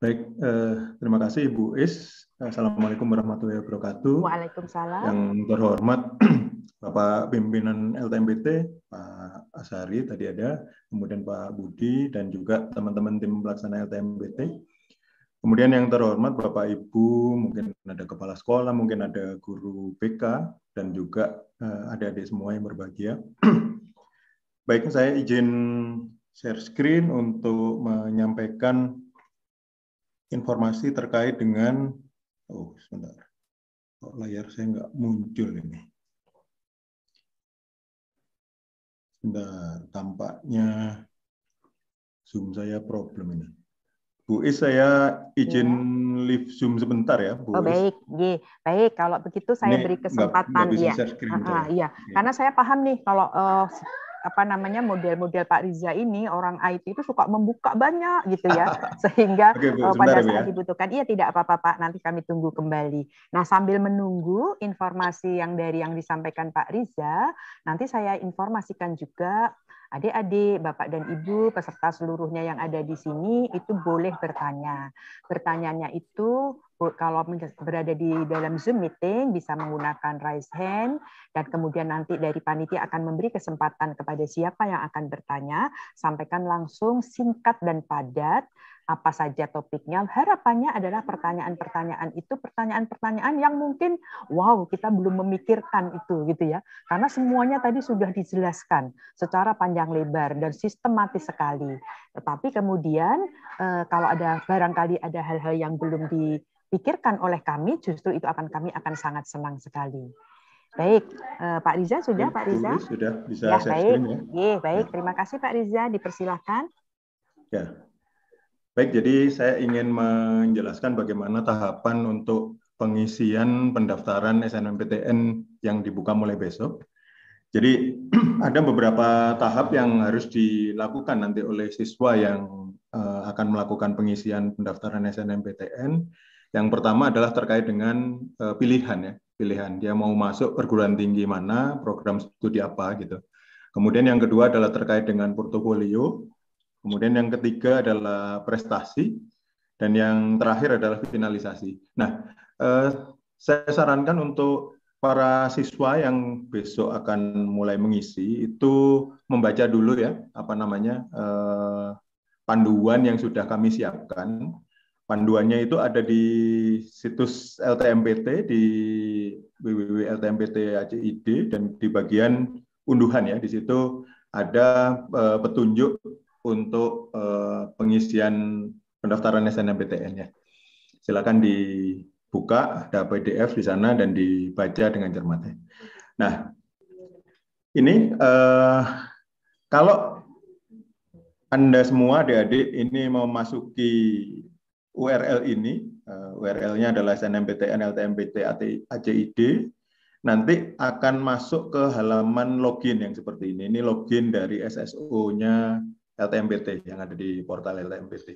Baik, eh, terima kasih Ibu Is. Assalamualaikum warahmatullahi wabarakatuh. Waalaikumsalam. Yang terhormat Bapak pimpinan LTMPT, Pak Asari tadi ada, kemudian Pak Budi dan juga teman-teman tim pelaksana LTMPT. Kemudian yang terhormat Bapak Ibu, mungkin ada kepala sekolah, mungkin ada guru BK dan juga eh, adik-adik semua yang berbahagia. Baik, saya izin share screen untuk menyampaikan informasi terkait dengan oh sebentar kok layar saya nggak muncul ini sebentar tampaknya zoom saya problem ini Bu Is saya izin ya. live Zoom sebentar ya, Bu. Oh, baik, Ye. baik. Kalau begitu saya Ini beri kesempatan ya. iya. Karena saya paham nih kalau uh, apa namanya model-model Pak Riza ini orang IT itu suka membuka banyak gitu ya sehingga okay, Bu, eh, pada ya, saat ya. dibutuhkan iya tidak apa-apa Pak nanti kami tunggu kembali. Nah sambil menunggu informasi yang dari yang disampaikan Pak Riza nanti saya informasikan juga Adik-adik, Bapak dan Ibu, peserta seluruhnya yang ada di sini itu boleh bertanya. Pertanyaannya itu kalau berada di dalam Zoom meeting bisa menggunakan raise hand dan kemudian nanti dari panitia akan memberi kesempatan kepada siapa yang akan bertanya, sampaikan langsung singkat dan padat apa saja topiknya. Harapannya adalah pertanyaan-pertanyaan itu pertanyaan-pertanyaan yang mungkin wow kita belum memikirkan itu gitu ya. Karena semuanya tadi sudah dijelaskan secara panjang lebar dan sistematis sekali. Tetapi kemudian eh, kalau ada barangkali ada hal-hal yang belum dipikirkan oleh kami justru itu akan kami akan sangat senang sekali. Baik, eh, Pak Riza sudah, Pak Riza? Sudah, bisa ya, baik. Screen, ya. Ye, baik, ya. terima kasih Pak Riza, dipersilahkan Ya, Baik, jadi saya ingin menjelaskan bagaimana tahapan untuk pengisian pendaftaran SNMPTN yang dibuka mulai besok. Jadi ada beberapa tahap yang harus dilakukan nanti oleh siswa yang eh, akan melakukan pengisian pendaftaran SNMPTN. Yang pertama adalah terkait dengan eh, pilihan ya, pilihan dia mau masuk perguruan tinggi mana, program studi apa gitu. Kemudian yang kedua adalah terkait dengan portofolio. Kemudian yang ketiga adalah prestasi, dan yang terakhir adalah finalisasi. Nah, eh, saya sarankan untuk para siswa yang besok akan mulai mengisi itu membaca dulu ya apa namanya eh, panduan yang sudah kami siapkan. Panduannya itu ada di situs LTMPT di www.ltmpt.id dan di bagian unduhan ya di situ ada eh, petunjuk untuk eh, pengisian pendaftaran snmptn ya. Silakan dibuka, ada PDF di sana dan dibaca dengan cermat. Ya. Nah, ini uh, kalau Anda semua adik-adik ini mau masuki URL ini, uh, eh, URL-nya adalah SNMPTN, LTMPT, ACID, nanti akan masuk ke halaman login yang seperti ini. Ini login dari SSO-nya LTMPT yang ada di portal LTMPT.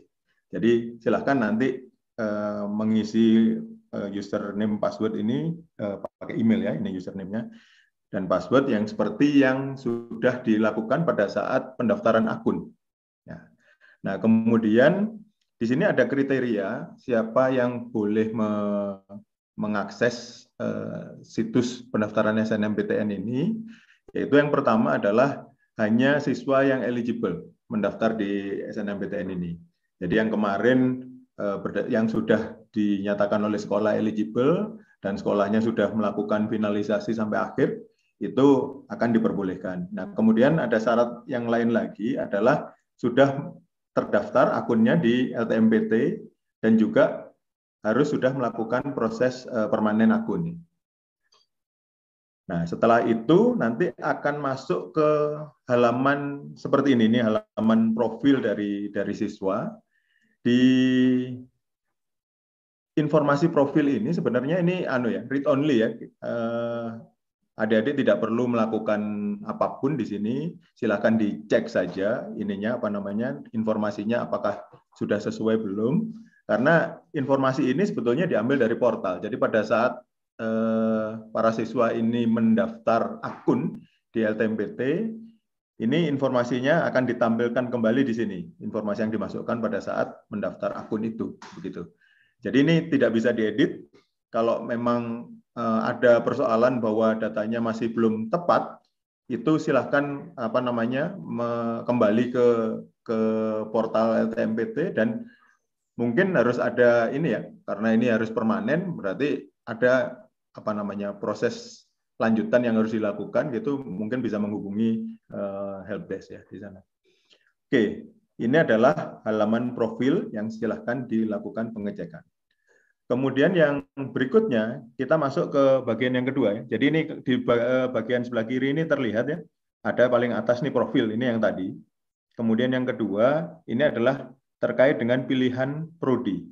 Jadi silahkan nanti eh, mengisi eh, username password ini eh, pakai email ya ini username-nya dan password yang seperti yang sudah dilakukan pada saat pendaftaran akun. Ya. Nah, kemudian di sini ada kriteria siapa yang boleh me mengakses eh, situs pendaftaran SNMPTN ini, yaitu yang pertama adalah hanya siswa yang eligible mendaftar di SNMPTN ini. Jadi yang kemarin eh, yang sudah dinyatakan oleh sekolah eligible dan sekolahnya sudah melakukan finalisasi sampai akhir itu akan diperbolehkan. Nah, kemudian ada syarat yang lain lagi adalah sudah terdaftar akunnya di LTMPT dan juga harus sudah melakukan proses eh, permanen akun. Nah, setelah itu nanti akan masuk ke halaman seperti ini. Ini halaman profil dari dari siswa. Di informasi profil ini sebenarnya ini anu ya, read only ya. Eh, adik-adik tidak perlu melakukan apapun di sini. silakan dicek saja ininya apa namanya, informasinya apakah sudah sesuai belum. Karena informasi ini sebetulnya diambil dari portal. Jadi pada saat Eh, para siswa ini mendaftar akun di LTMPT, ini informasinya akan ditampilkan kembali di sini, informasi yang dimasukkan pada saat mendaftar akun itu, begitu. Jadi ini tidak bisa diedit. Kalau memang eh, ada persoalan bahwa datanya masih belum tepat, itu silahkan apa namanya kembali ke ke portal LTMPT dan mungkin harus ada ini ya karena ini harus permanen berarti ada apa namanya proses lanjutan yang harus dilakukan gitu mungkin bisa menghubungi uh, helpdesk ya di sana. Oke, ini adalah halaman profil yang silahkan dilakukan pengecekan. Kemudian yang berikutnya kita masuk ke bagian yang kedua ya. Jadi ini di eh, bagian sebelah kiri ini terlihat ya ada paling atas nih profil ini yang tadi. Kemudian yang kedua ini adalah terkait dengan pilihan prodi.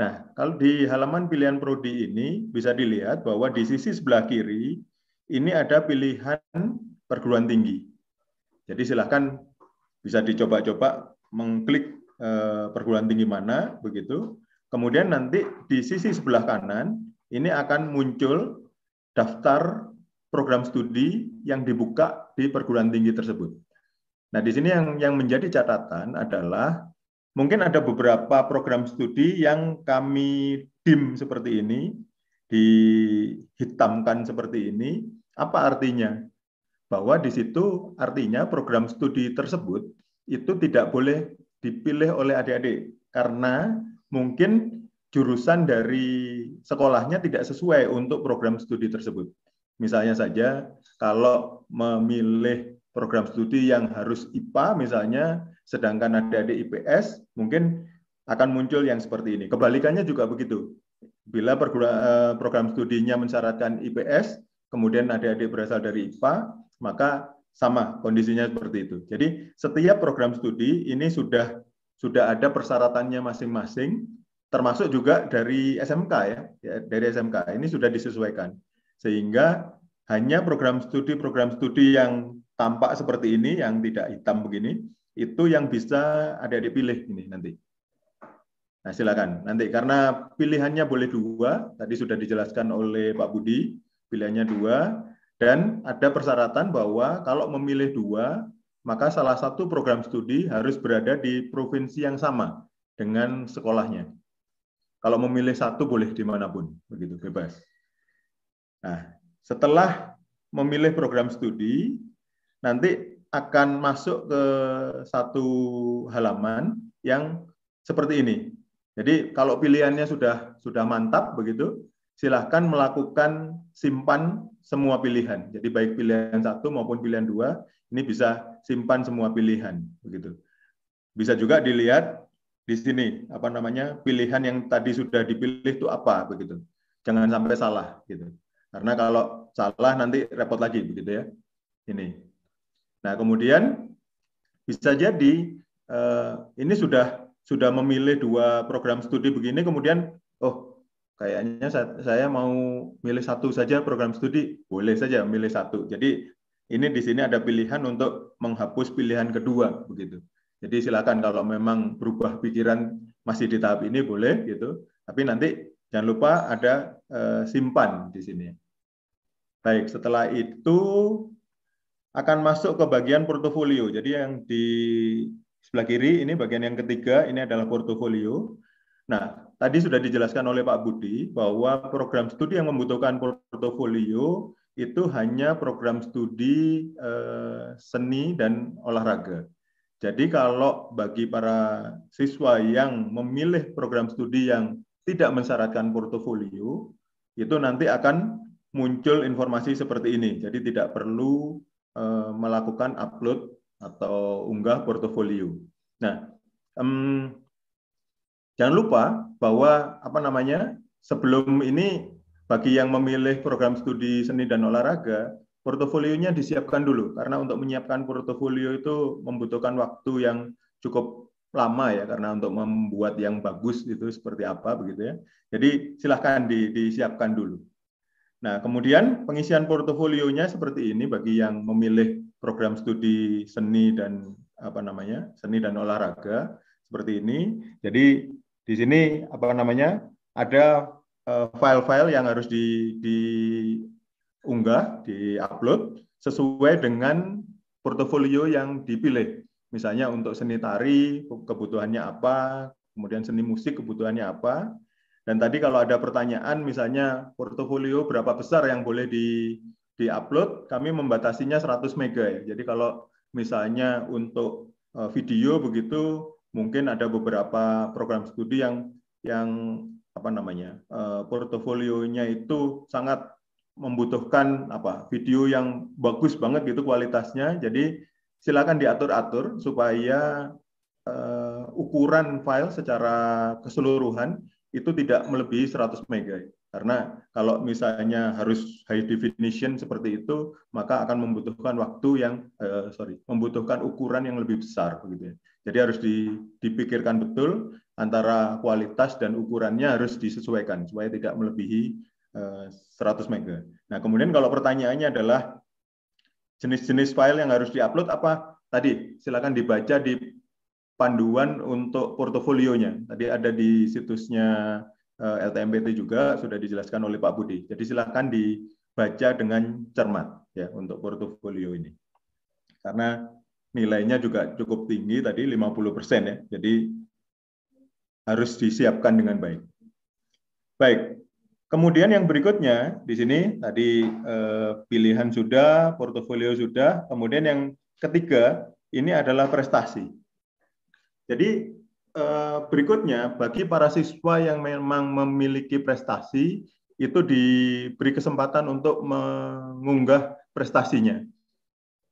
Nah, kalau di halaman pilihan prodi ini bisa dilihat bahwa di sisi sebelah kiri ini ada pilihan perguruan tinggi. Jadi silahkan bisa dicoba-coba mengklik eh, perguruan tinggi mana begitu. Kemudian nanti di sisi sebelah kanan ini akan muncul daftar program studi yang dibuka di perguruan tinggi tersebut. Nah, di sini yang yang menjadi catatan adalah Mungkin ada beberapa program studi yang kami dim seperti ini, dihitamkan seperti ini. Apa artinya? Bahwa di situ artinya program studi tersebut itu tidak boleh dipilih oleh adik-adik karena mungkin jurusan dari sekolahnya tidak sesuai untuk program studi tersebut. Misalnya saja kalau memilih program studi yang harus IPA misalnya Sedangkan ada adik IPS mungkin akan muncul yang seperti ini. Kebalikannya juga begitu. Bila eh, program studinya mensyaratkan IPS, kemudian adik-adik berasal dari IPA, maka sama kondisinya seperti itu. Jadi setiap program studi ini sudah sudah ada persyaratannya masing-masing, termasuk juga dari SMK ya, ya dari SMK ini sudah disesuaikan sehingga hanya program studi program studi yang tampak seperti ini yang tidak hitam begini itu yang bisa ada dipilih ini nanti. Nah, silakan nanti karena pilihannya boleh dua, tadi sudah dijelaskan oleh Pak Budi, pilihannya dua dan ada persyaratan bahwa kalau memilih dua, maka salah satu program studi harus berada di provinsi yang sama dengan sekolahnya. Kalau memilih satu boleh dimanapun, begitu bebas. Nah, setelah memilih program studi, nanti akan masuk ke satu halaman yang seperti ini. Jadi kalau pilihannya sudah sudah mantap begitu, silahkan melakukan simpan semua pilihan. Jadi baik pilihan satu maupun pilihan dua ini bisa simpan semua pilihan begitu. Bisa juga dilihat di sini apa namanya pilihan yang tadi sudah dipilih itu apa begitu. Jangan sampai salah gitu. Karena kalau salah nanti repot lagi begitu ya. Ini Nah, kemudian bisa jadi eh, ini sudah sudah memilih dua program studi begini, kemudian oh kayaknya saya mau milih satu saja program studi, boleh saja milih satu. Jadi ini di sini ada pilihan untuk menghapus pilihan kedua begitu. Jadi silakan kalau memang berubah pikiran masih di tahap ini boleh gitu, tapi nanti jangan lupa ada eh, simpan di sini. Baik, setelah itu akan masuk ke bagian portofolio. Jadi yang di sebelah kiri ini bagian yang ketiga ini adalah portofolio. Nah, tadi sudah dijelaskan oleh Pak Budi bahwa program studi yang membutuhkan portofolio itu hanya program studi eh, seni dan olahraga. Jadi kalau bagi para siswa yang memilih program studi yang tidak mensyaratkan portofolio, itu nanti akan muncul informasi seperti ini. Jadi tidak perlu Eh, melakukan upload atau unggah portofolio. Nah, um, jangan lupa bahwa apa namanya sebelum ini bagi yang memilih program studi seni dan olahraga portofolionya disiapkan dulu karena untuk menyiapkan portofolio itu membutuhkan waktu yang cukup lama ya karena untuk membuat yang bagus itu seperti apa begitu ya. Jadi silahkan di, disiapkan dulu. Nah, kemudian pengisian portofolionya seperti ini bagi yang memilih program studi seni dan apa namanya? seni dan olahraga seperti ini. Jadi di sini apa namanya? ada e, file-file yang harus di diunggah, upload sesuai dengan portofolio yang dipilih. Misalnya untuk seni tari kebutuhannya apa, kemudian seni musik kebutuhannya apa, dan tadi kalau ada pertanyaan misalnya portofolio berapa besar yang boleh di di-upload, kami membatasinya 100 mega ya. Jadi kalau misalnya untuk eh, video begitu mungkin ada beberapa program studi yang yang apa namanya? Eh, portofolionya itu sangat membutuhkan apa? video yang bagus banget gitu kualitasnya. Jadi silakan diatur-atur supaya uh, ukuran file secara keseluruhan itu tidak melebihi 100 MB. Karena kalau misalnya harus high definition seperti itu, maka akan membutuhkan waktu yang eh, sorry, membutuhkan ukuran yang lebih besar begitu ya. Jadi harus dipikirkan betul antara kualitas dan ukurannya harus disesuaikan supaya tidak melebihi uh, 100 MB. Nah, kemudian kalau pertanyaannya adalah jenis-jenis file yang harus diupload apa? Tadi silakan dibaca di panduan untuk portofolionya. Tadi ada di situsnya eh, LTMPT juga sudah dijelaskan oleh Pak Budi. Jadi silahkan dibaca dengan cermat ya untuk portofolio ini. Karena nilainya juga cukup tinggi tadi 50% ya. Jadi harus disiapkan dengan baik. Baik. Kemudian yang berikutnya di sini tadi eh, pilihan sudah, portofolio sudah, kemudian yang ketiga ini adalah prestasi. Jadi eh, berikutnya bagi para siswa yang memang memiliki prestasi itu diberi kesempatan untuk mengunggah prestasinya.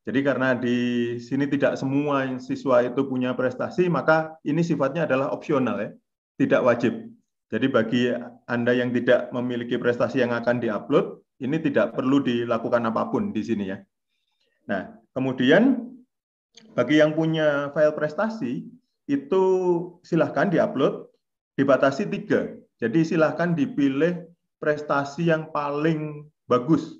Jadi karena di sini tidak semua siswa itu punya prestasi, maka ini sifatnya adalah opsional ya, tidak wajib. Jadi bagi Anda yang tidak memiliki prestasi yang akan diupload, ini tidak perlu dilakukan apapun di sini ya. Nah, kemudian bagi yang punya file prestasi, itu silahkan diupload, dibatasi tiga. Jadi silahkan dipilih prestasi yang paling bagus.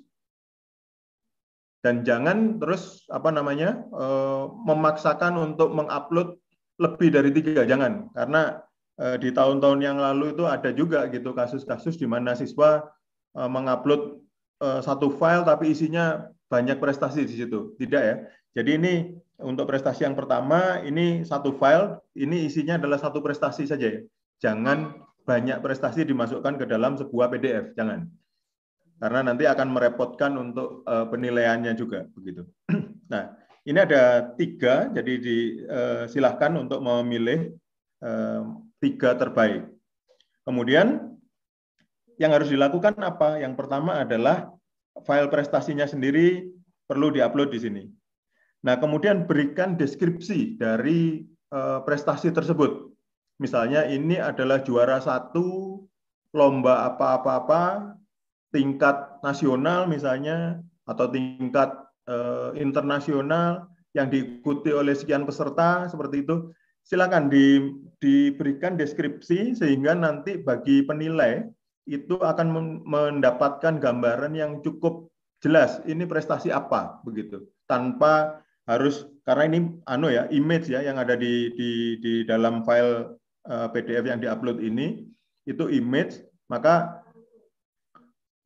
Dan jangan terus apa namanya eh, memaksakan untuk mengupload lebih dari tiga, jangan. Karena eh, di tahun-tahun yang lalu itu ada juga gitu kasus-kasus di mana siswa eh, mengupload satu file tapi isinya banyak prestasi di situ. Tidak ya. Jadi ini untuk prestasi yang pertama, ini satu file, ini isinya adalah satu prestasi saja ya. Jangan banyak prestasi dimasukkan ke dalam sebuah PDF, jangan. Karena nanti akan merepotkan untuk uh, penilaiannya juga, begitu. nah, ini ada tiga, jadi disilahkan eh, uh, untuk memilih uh, tiga terbaik. Kemudian yang harus dilakukan apa? Yang pertama adalah file prestasinya sendiri perlu diupload di sini. Nah, kemudian berikan deskripsi dari eh, prestasi tersebut. Misalnya ini adalah juara satu lomba apa-apa-apa tingkat nasional misalnya atau tingkat eh, internasional yang diikuti oleh sekian peserta seperti itu. Silakan di, diberikan deskripsi sehingga nanti bagi penilai itu akan mendapatkan gambaran yang cukup jelas ini prestasi apa begitu tanpa harus karena ini ano ya image ya yang ada di di di dalam file eh, PDF yang diupload ini itu image maka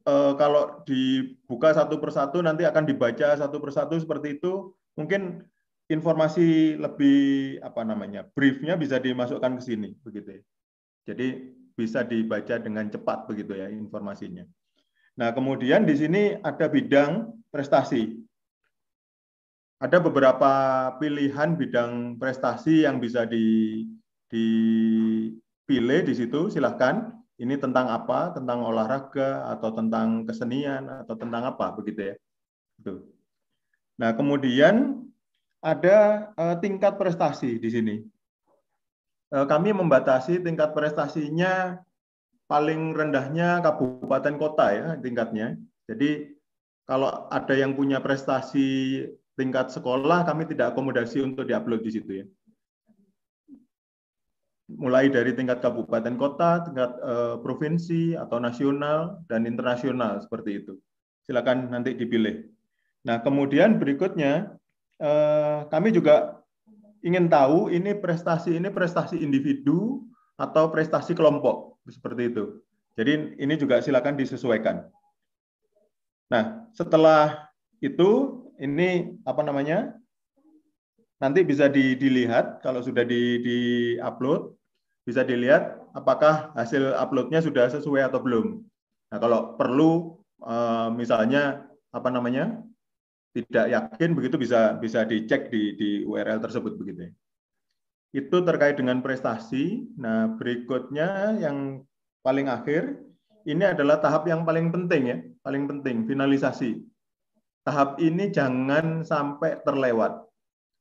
eh, kalau dibuka satu persatu nanti akan dibaca satu persatu seperti itu mungkin informasi lebih apa namanya briefnya bisa dimasukkan ke sini begitu ya. jadi bisa dibaca dengan cepat begitu ya informasinya nah kemudian di sini ada bidang prestasi ada beberapa pilihan bidang prestasi yang bisa dipilih di situ. Silahkan. Ini tentang apa? Tentang olahraga atau tentang kesenian atau tentang apa begitu ya? Gitu. Nah kemudian ada eh, tingkat prestasi di sini. Eh, kami membatasi tingkat prestasinya paling rendahnya kabupaten kota ya tingkatnya. Jadi kalau ada yang punya prestasi tingkat sekolah kami tidak akomodasi untuk diupload di situ ya. Mulai dari tingkat kabupaten kota, tingkat eh, provinsi atau nasional dan internasional seperti itu. Silakan nanti dipilih. Nah, kemudian berikutnya eh, kami juga ingin tahu ini prestasi ini prestasi individu atau prestasi kelompok seperti itu. Jadi ini juga silakan disesuaikan. Nah, setelah itu ini apa namanya? Nanti bisa di, dilihat kalau sudah di, di upload, bisa dilihat apakah hasil uploadnya sudah sesuai atau belum. Nah kalau perlu eh, misalnya apa namanya tidak yakin begitu bisa bisa dicek di, di URL tersebut begitu. Ya. Itu terkait dengan prestasi. Nah berikutnya yang paling akhir ini adalah tahap yang paling penting ya, paling penting finalisasi tahap ini jangan sampai terlewat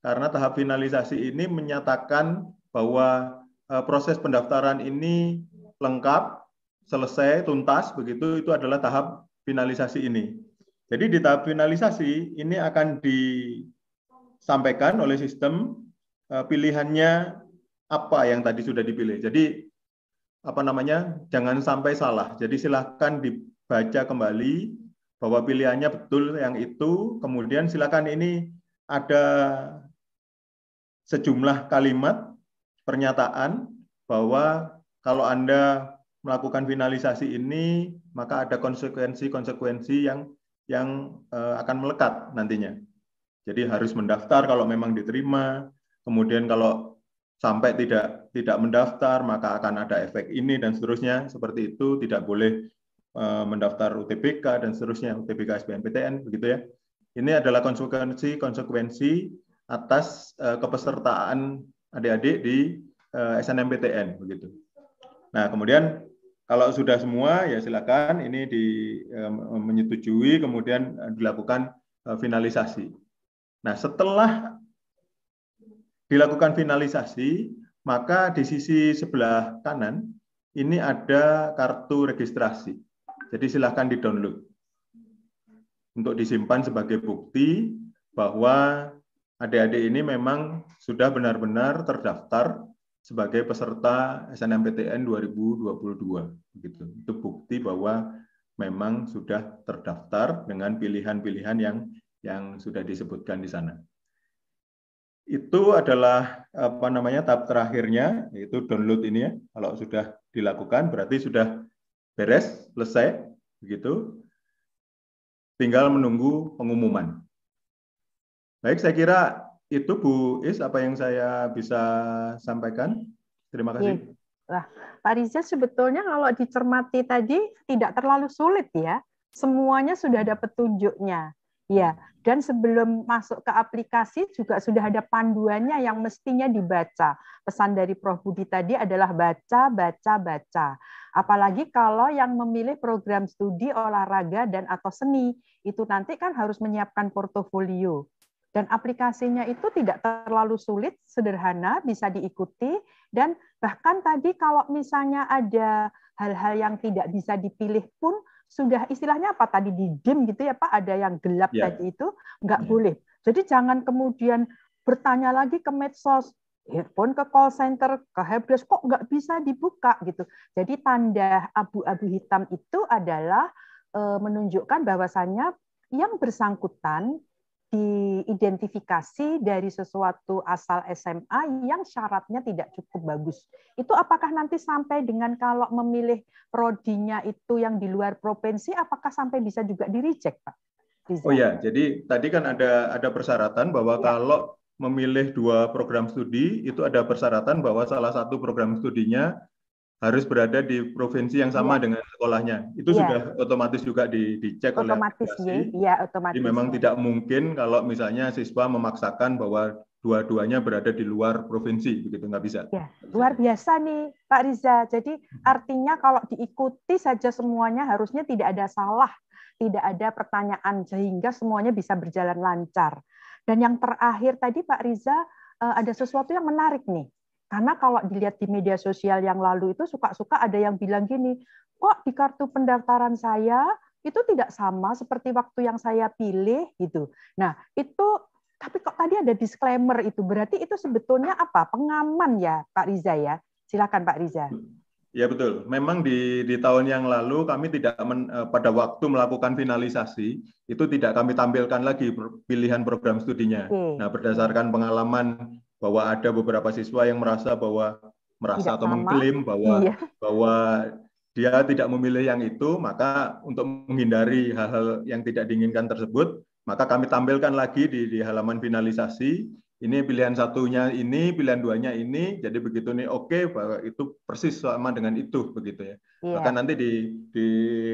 karena tahap finalisasi ini menyatakan bahwa e, proses pendaftaran ini lengkap, selesai, tuntas, begitu itu adalah tahap finalisasi ini. Jadi di tahap finalisasi ini akan disampaikan oleh sistem e, pilihannya apa yang tadi sudah dipilih. Jadi apa namanya? jangan sampai salah. Jadi silahkan dibaca kembali bahwa pilihannya betul yang itu, kemudian silakan ini ada sejumlah kalimat pernyataan bahwa kalau Anda melakukan finalisasi ini, maka ada konsekuensi-konsekuensi yang yang eh, akan melekat nantinya. Jadi harus mendaftar kalau memang diterima, kemudian kalau sampai tidak tidak mendaftar maka akan ada efek ini dan seterusnya seperti itu tidak boleh Eh, mendaftar UTBK dan seterusnya, UTBK SBMPTN begitu ya. Ini adalah konsekuensi-konsekuensi atas eh, kepesertaan adik-adik di eh, SNMPTN begitu. Nah, kemudian kalau sudah semua ya silakan ini di menyetujui kemudian dilakukan finalisasi. Nah, setelah dilakukan finalisasi, maka di sisi sebelah kanan ini ada kartu registrasi. Jadi silahkan di-download untuk disimpan sebagai bukti bahwa adik-adik ini memang sudah benar-benar terdaftar sebagai peserta SNMPTN 2022. Begitu. Itu bukti bahwa memang sudah terdaftar dengan pilihan-pilihan yang yang sudah disebutkan di sana. Itu adalah apa namanya tahap terakhirnya yaitu download ini ya. Kalau sudah dilakukan berarti sudah beres, selesai, begitu. Tinggal menunggu pengumuman. Baik, saya kira itu Bu Is apa yang saya bisa sampaikan. Terima kasih. Nah, Pak Riza sebetulnya kalau dicermati tadi tidak terlalu sulit ya. Semuanya sudah ada petunjuknya. Ya, dan sebelum masuk ke aplikasi juga sudah ada panduannya yang mestinya dibaca. Pesan dari Prof Budi tadi adalah baca, baca, baca. Apalagi kalau yang memilih program studi olahraga dan atau seni, itu nanti kan harus menyiapkan portofolio. Dan aplikasinya itu tidak terlalu sulit, sederhana, bisa diikuti. Dan bahkan tadi kalau misalnya ada hal-hal yang tidak bisa dipilih pun, sudah istilahnya apa tadi di dim gitu ya Pak, ada yang gelap yeah. tadi itu nggak yeah. boleh. Jadi jangan kemudian bertanya lagi ke medsos, handphone ke call center, ke helpdesk kok nggak bisa dibuka gitu. Jadi tanda abu-abu hitam itu adalah eh, menunjukkan bahwasannya yang bersangkutan diidentifikasi dari sesuatu asal SMA yang syaratnya tidak cukup bagus. Itu apakah nanti sampai dengan kalau memilih prodinya itu yang di luar provinsi, apakah sampai bisa juga di reject, Pak? Design. Oh ya, jadi tadi kan ada ada persyaratan bahwa ya. kalau memilih dua program studi itu ada persyaratan bahwa salah satu program studinya harus berada di provinsi yang sama ya. dengan sekolahnya. Itu ya. sudah otomatis juga di, dicek otomatis, oleh Otomatis, ya, otomatis. Jadi memang tidak mungkin kalau misalnya siswa memaksakan bahwa dua-duanya berada di luar provinsi, begitu nggak bisa. Ya, luar biasa nih Pak Riza. Jadi artinya kalau diikuti saja semuanya harusnya tidak ada salah, tidak ada pertanyaan sehingga semuanya bisa berjalan lancar. Dan yang terakhir tadi Pak Riza eh, ada sesuatu yang menarik nih karena kalau dilihat di media sosial yang lalu itu suka-suka ada yang bilang gini, kok di kartu pendaftaran saya itu tidak sama seperti waktu yang saya pilih gitu. Nah, itu tapi kok tadi ada disclaimer itu berarti itu sebetulnya apa? Pengaman ya, Pak Riza ya. Silakan Pak Riza. Hmm. Ya betul. Memang di di tahun yang lalu kami tidak men, eh, pada waktu melakukan finalisasi itu tidak kami tampilkan lagi pilihan program studinya. Okay. Nah berdasarkan pengalaman bahwa ada beberapa siswa yang merasa bahwa merasa tidak atau sama. mengklaim bahwa iya. bahwa dia tidak memilih yang itu, maka untuk menghindari hal-hal yang tidak diinginkan tersebut, maka kami tampilkan lagi di, di halaman finalisasi. Ini pilihan satunya ini, pilihan duanya ini. Jadi begitu nih oke, okay, bahwa itu persis sama dengan itu begitu ya. maka iya. Bahkan nanti di di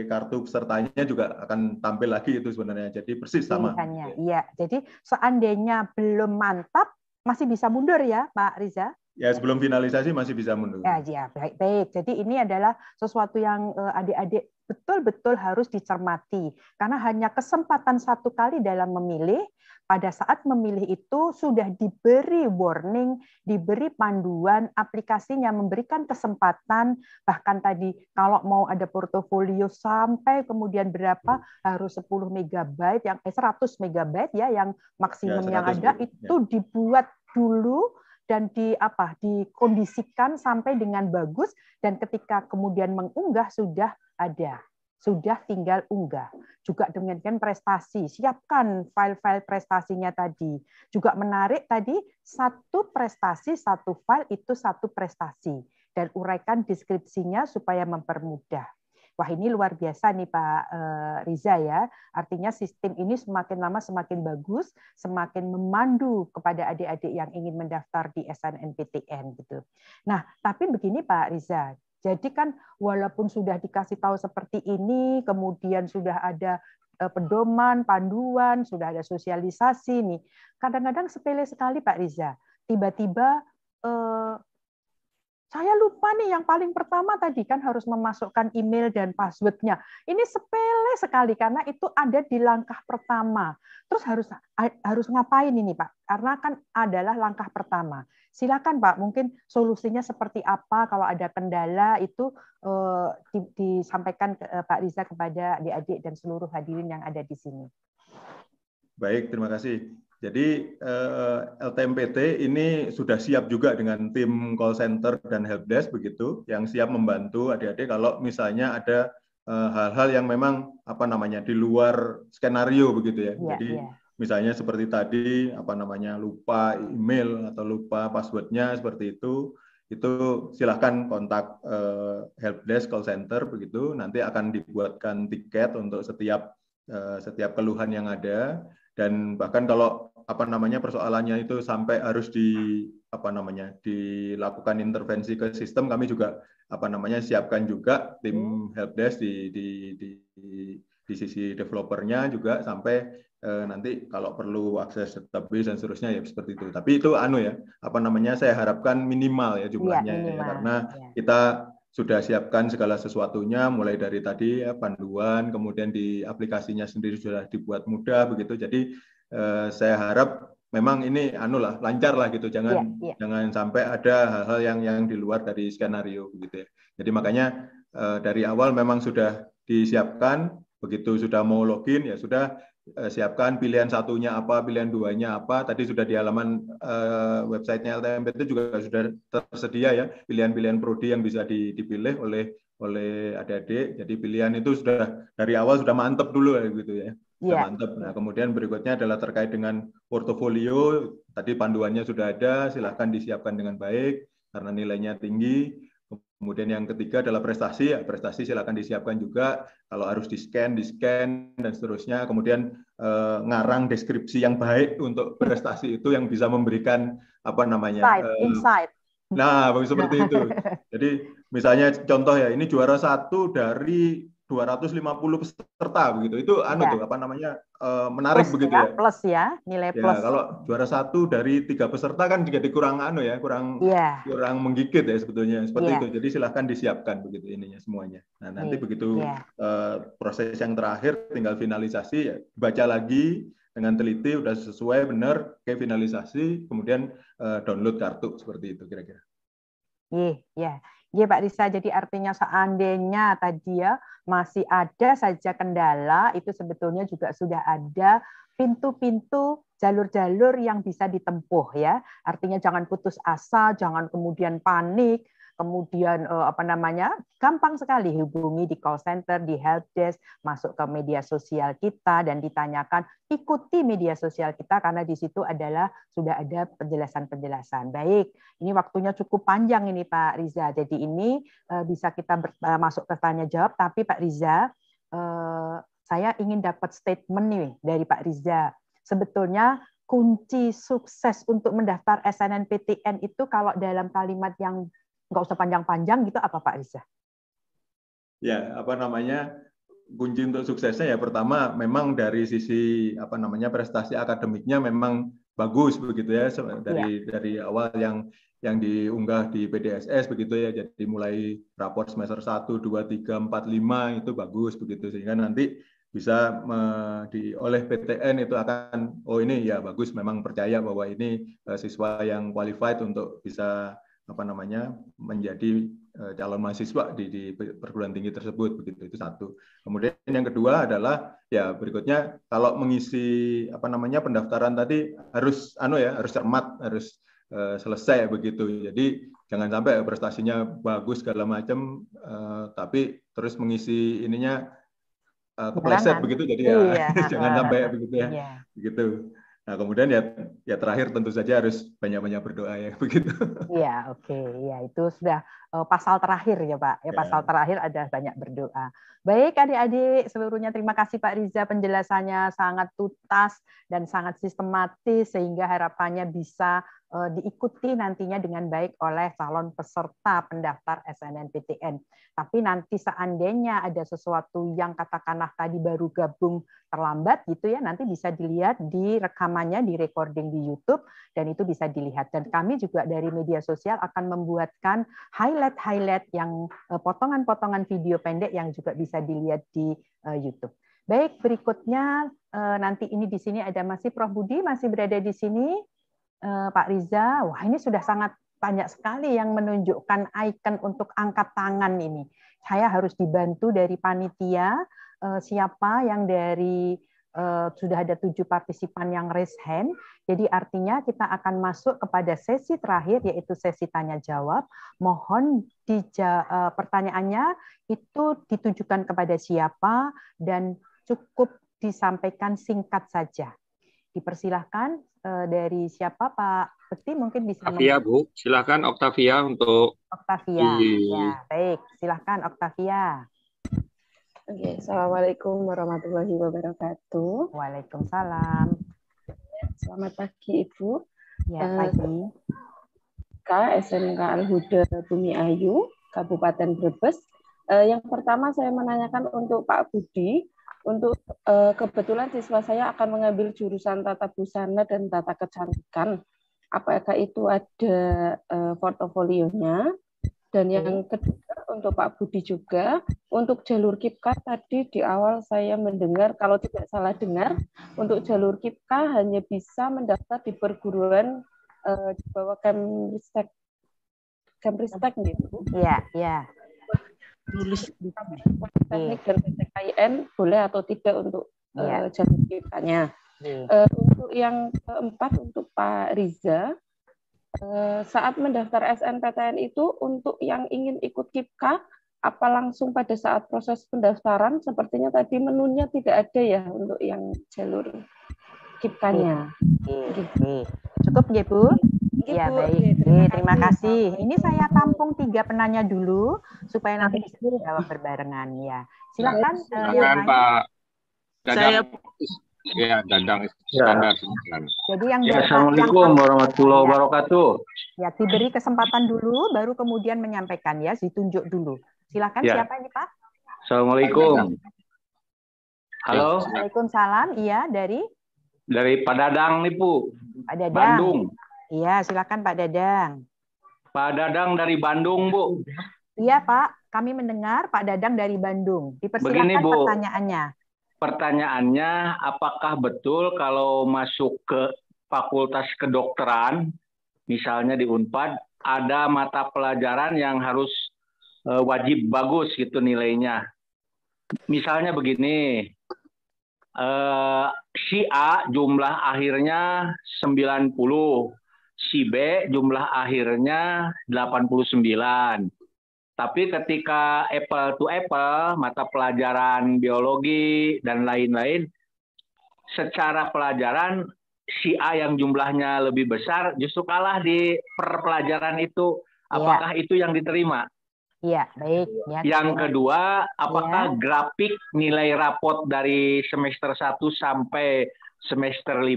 kartu pesertanya juga akan tampil lagi itu sebenarnya. Jadi persis sama. Iya. Ya. Jadi seandainya belum mantap, masih bisa mundur ya, Pak Riza? Ya, sebelum finalisasi masih bisa mundur. Ya, ya baik, baik. Jadi ini adalah sesuatu yang eh, adik-adik betul-betul harus dicermati karena hanya kesempatan satu kali dalam memilih pada saat memilih itu sudah diberi warning, diberi panduan aplikasinya, memberikan kesempatan bahkan tadi kalau mau ada portofolio sampai kemudian berapa harus 10 MB yang eh, 100 megabyte ya yang maksimum ya, yang ada ya. itu dibuat dulu dan di apa dikondisikan sampai dengan bagus dan ketika kemudian mengunggah sudah ada sudah tinggal unggah. Juga demikian prestasi, siapkan file-file prestasinya tadi. Juga menarik tadi, satu prestasi, satu file itu satu prestasi. Dan uraikan deskripsinya supaya mempermudah. Wah ini luar biasa nih Pak eh, Riza ya. Artinya sistem ini semakin lama semakin bagus, semakin memandu kepada adik-adik yang ingin mendaftar di SNMPTN gitu. Nah, tapi begini Pak Riza, jadi kan walaupun sudah dikasih tahu seperti ini, kemudian sudah ada e, pedoman, panduan, sudah ada sosialisasi nih. Kadang-kadang sepele sekali Pak Riza. Tiba-tiba eh, saya lupa nih yang paling pertama tadi kan harus memasukkan email dan passwordnya. Ini sepele sekali karena itu ada di langkah pertama. Terus harus harus ngapain ini Pak? Karena kan adalah langkah pertama. Silakan Pak, mungkin solusinya seperti apa kalau ada kendala itu eh, disampaikan ke, eh, Pak Riza kepada adik-adik dan seluruh hadirin yang ada di sini. Baik, terima kasih. Jadi eh, LTMPT ini sudah siap juga dengan tim call center dan helpdesk begitu, yang siap membantu adik-adik kalau misalnya ada eh, hal-hal yang memang apa namanya di luar skenario begitu ya. Iya, Jadi ya. misalnya seperti tadi apa namanya lupa email atau lupa passwordnya seperti itu, itu silahkan kontak eh, help helpdesk call center begitu. Nanti akan dibuatkan tiket untuk setiap setiap keluhan yang ada dan bahkan kalau apa namanya persoalannya itu sampai harus di apa namanya dilakukan intervensi ke sistem kami juga apa namanya siapkan juga tim oh. helpdesk di di di, di sisi developernya juga sampai eh, nanti kalau perlu akses database dan seterusnya ya seperti itu tapi itu anu ya apa namanya saya harapkan minimal ya iya, jumlahnya ya, minimal. Ya, karena ya. kita sudah siapkan segala sesuatunya mulai dari tadi ya, panduan kemudian di aplikasinya sendiri sudah dibuat mudah begitu jadi Eh, saya harap memang ini anu lah lancar lah gitu jangan yeah, yeah. jangan sampai ada hal-hal yang yang di luar dari skenario gitu ya. Jadi makanya uh, dari awal memang sudah disiapkan begitu sudah mau login ya sudah uh, siapkan pilihan satunya apa pilihan duanya apa tadi sudah di halaman uh, websitenya LTMP itu juga sudah tersedia ya pilihan-pilihan prodi yang bisa dipilih oleh oleh adik-adik jadi pilihan itu sudah dari awal sudah mantep dulu gitu ya Ya. Mantap. Nah, kemudian berikutnya adalah terkait dengan portofolio. Tadi panduannya sudah ada, silahkan disiapkan dengan baik karena nilainya tinggi. Kemudian yang ketiga adalah prestasi. Ya, prestasi silahkan disiapkan juga. Kalau harus di-scan, di-scan, dan seterusnya. Kemudian eh, ngarang deskripsi yang baik untuk hmm. prestasi itu yang bisa memberikan apa namanya? Insight. Eh, insight. Nah, seperti itu. Jadi misalnya contoh ya, ini juara satu dari 250 peserta begitu. Itu anu iya. tuh apa namanya? Uh, menarik plus begitu ya, ya, Plus ya, nilai ya, plus. kalau juara satu dari tiga peserta kan juga dikurang anu ya, kurang ya. kurang menggigit ya sebetulnya. Seperti ya. itu. Jadi silahkan disiapkan begitu ininya semuanya. Nah, nanti ya. begitu ya. Uh, proses yang terakhir tinggal finalisasi ya, baca lagi dengan teliti udah sesuai benar oke finalisasi kemudian uh, download kartu seperti itu kira-kira. Iya, -kira. Ya Pak Risa, jadi artinya seandainya tadi ya masih ada saja kendala, itu sebetulnya juga sudah ada pintu-pintu jalur-jalur yang bisa ditempuh ya. Artinya jangan putus asa, jangan kemudian panik, kemudian eh, apa namanya gampang sekali hubungi di call center, di help desk, masuk ke media sosial kita dan ditanyakan ikuti media sosial kita karena di situ adalah sudah ada penjelasan-penjelasan. Baik, ini waktunya cukup panjang ini Pak Riza. Jadi ini eh, bisa kita eh, masuk ke tanya jawab, tapi Pak Riza, saya ingin dapat statement nih dari Pak Riza. Sebetulnya kunci sukses untuk mendaftar SNNPTN itu kalau dalam kalimat yang nggak usah panjang-panjang gitu apa Pak Riza? Ya, apa namanya? kunci untuk suksesnya ya pertama memang dari sisi apa namanya prestasi akademiknya memang bagus begitu ya dari ya. dari awal yang yang diunggah di PDSS begitu ya jadi mulai rapor semester 1 2 3 4 5 itu bagus begitu sehingga nanti bisa di oleh PTN itu akan oh ini ya bagus memang percaya bahwa ini eh, siswa yang qualified untuk bisa apa namanya menjadi e, calon mahasiswa di, di perguruan tinggi tersebut begitu itu satu kemudian yang kedua adalah ya berikutnya kalau mengisi apa namanya pendaftaran tadi harus anu ya harus cermat harus uh, selesai begitu jadi jangan sampai prestasinya bagus segala macam uh, e, tapi terus mengisi ininya uh, kepleset begitu jadi ya, iya, ya jangan sampai begitu ya iya. begitu Nah, kemudian ya ya terakhir tentu saja harus banyak-banyak berdoa ya begitu. Iya, oke. Okay. Ya, itu sudah eh, pasal terakhir ya, Pak. Ya, ya. pasal terakhir ada banyak berdoa. Baik, Adik-adik seluruhnya terima kasih Pak Riza penjelasannya sangat tuntas dan sangat sistematis sehingga harapannya bisa Eh, diikuti nantinya dengan baik oleh calon peserta pendaftar SNMPTN. Tapi nanti seandainya ada sesuatu yang katakanlah tadi baru gabung terlambat gitu ya, nanti bisa dilihat di rekamannya di recording di YouTube dan itu bisa dilihat. Dan kami juga dari media sosial akan membuatkan highlight-highlight yang eh, potongan-potongan video pendek yang juga bisa dilihat di eh, YouTube. Baik, berikutnya nanti ini di sini ada masih Prof Budi masih berada di sini. Eh, Pak Riza, wah ini sudah sangat banyak sekali yang menunjukkan ikon untuk angkat tangan ini. Saya harus dibantu dari panitia, eh, siapa yang dari eh, sudah ada tujuh partisipan yang raise hand. Jadi artinya kita akan masuk kepada sesi terakhir yaitu sesi tanya jawab. Mohon di pertanyaannya itu ditujukan kepada siapa dan cukup disampaikan singkat saja dipersilahkan uh, dari siapa Pak Bekti mungkin bisa Octavia Bu silahkan Octavia untuk Octavia ya baik silahkan Octavia Oke okay, Assalamualaikum warahmatullahi wabarakatuh Waalaikumsalam Selamat pagi Ibu ya eh, pagi K SMK Al Huda Bumi Ayu Kabupaten Brebes eh, yang pertama saya menanyakan untuk Pak Budi untuk uh, kebetulan siswa saya akan mengambil jurusan tata busana dan tata kecantikan. Apakah ya, itu ada uh, portofolionya? Dan yang kedua untuk Pak Budi juga, untuk jalur KIPKA tadi di awal saya mendengar, kalau tidak salah dengar, untuk jalur KIPKA hanya bisa mendaftar di perguruan uh, di bawah Kemristek Kemristek gitu. Iya, yeah, iya nulis di teknik dan PTKIN boleh atau tidak untuk ya. uh, eh, jalur kitanya. Iya. Eh, untuk yang keempat untuk Pak Riza eh, saat mendaftar SNPTN itu untuk yang ingin ikut KIPKA apa langsung pada saat proses pendaftaran sepertinya tadi menunya tidak ada ya untuk yang jalur KIPKA-nya. Iya. Iya. Cukup ya Bu? Baik, Ya, baik. Oke, terima, eh, terima kasih. kasih. Ini saya tampung tiga penanya dulu supaya nanti bisa jawab berbarengan ya. Silakan. Eh, silakan Pak. Dadang. Saya ya Dadang ya. standar. Ya. Jadi yang ya, Assalamualaikum warahmatullahi iya. wabarakatuh. Ya, diberi kesempatan dulu baru kemudian menyampaikan ya, ditunjuk dulu. Silakan ya. siapa ini Pak? Assalamualaikum. Halo. Waalaikumsalam. Iya, dari dari Pak Dadang nih Bu. Padadang. Dadang. Bandung. Iya, silakan Pak Dadang. Pak Dadang dari Bandung, Bu. Iya, Pak. Kami mendengar Pak Dadang dari Bandung. Dipersilakan Begini, Bu. pertanyaannya. Pertanyaannya, apakah betul kalau masuk ke fakultas kedokteran, misalnya di Unpad, ada mata pelajaran yang harus e, wajib bagus gitu nilainya. Misalnya begini, e, si A jumlah akhirnya 90, si B jumlah akhirnya 89. Tapi ketika apple to apple, mata pelajaran biologi dan lain-lain, secara pelajaran si A yang jumlahnya lebih besar justru kalah di per pelajaran itu. Iya. Apakah ya. itu yang diterima? Iya, baik. Ya, yang kedua, apakah ya. grafik nilai rapot dari semester 1 sampai semester 5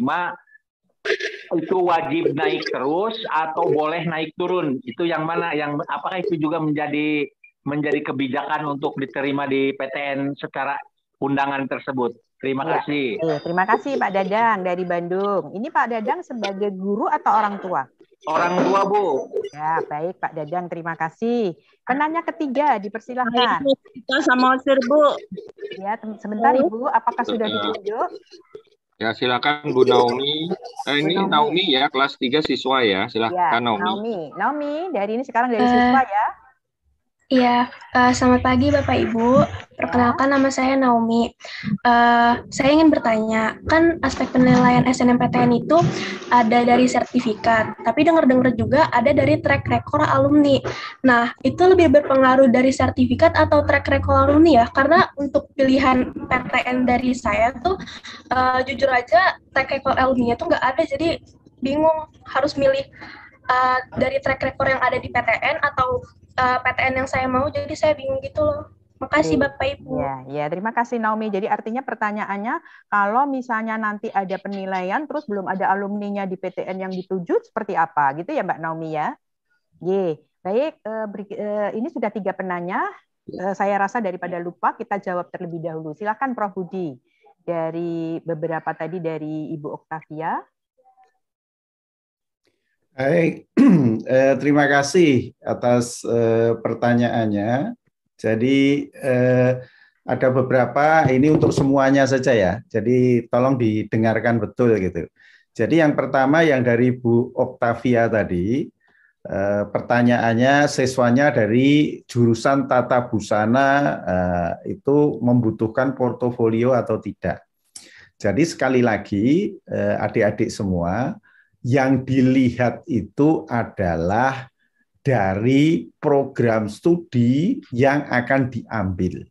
itu wajib naik terus atau boleh naik turun? Itu yang mana? Yang apakah itu juga menjadi menjadi kebijakan untuk diterima di PTN secara undangan tersebut? Terima ya. kasih. terima kasih Pak Dadang dari Bandung. Ini Pak Dadang sebagai guru atau orang tua? Orang tua Bu. Ya baik Pak Dadang, terima kasih. Penanya ketiga dipersilahkan. Kita sama sir Bu. Ya sebentar Ibu, apakah sudah ditunjuk? Ya, silakan Bu iya, Naomi. Eh, ini Naomi. Naomi ya, kelas 3 siswa ya. Silakan ya, Naomi. Naomi. Naomi, dari ini sekarang dari siswa ya. Iya, uh, selamat pagi Bapak Ibu. Perkenalkan nama saya Naomi. Uh, saya ingin bertanya, kan aspek penilaian SNMPTN itu ada dari sertifikat, tapi dengar-dengar juga ada dari track record alumni. Nah, itu lebih berpengaruh dari sertifikat atau track record alumni ya? Karena untuk pilihan PTN dari saya tuh, uh, jujur aja track record alumni itu nggak ada, jadi bingung harus milih uh, dari track record yang ada di PTN atau uh, eh, PTN yang saya mau jadi saya bingung gitu loh Makasih iya. Bapak Ibu. Ya, ya, terima kasih Naomi. Jadi artinya pertanyaannya kalau misalnya nanti ada penilaian terus belum ada alumni nya di PTN yang dituju seperti apa gitu ya Mbak Naomi ya? Ye. Baik, eh, eh, ini sudah tiga penanya. Saya rasa daripada lupa kita jawab terlebih dahulu. Silakan Prof Budi dari beberapa tadi dari Ibu Oktavia Baik, eh, terima kasih atas eh, pertanyaannya. Jadi eh, ada beberapa ini untuk semuanya saja ya. Jadi tolong didengarkan betul gitu. Jadi yang pertama yang dari Bu Octavia tadi, eh, pertanyaannya siswanya dari jurusan tata busana eh, itu membutuhkan portofolio atau tidak. Jadi sekali lagi eh, adik-adik eh, semua yang dilihat itu adalah dari program studi yang akan diambil.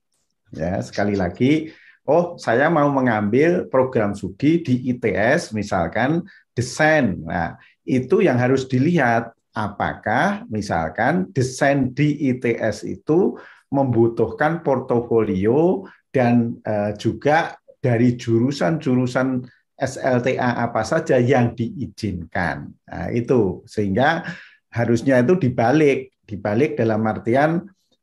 Ya, sekali lagi, oh saya mau mengambil program studi di ITS misalkan desain. Nah, itu yang harus dilihat apakah misalkan desain di ITS itu membutuhkan portofolio dan eh, juga dari jurusan-jurusan SLTA apa saja yang diizinkan. Nah, itu sehingga harusnya itu dibalik, dibalik dalam artian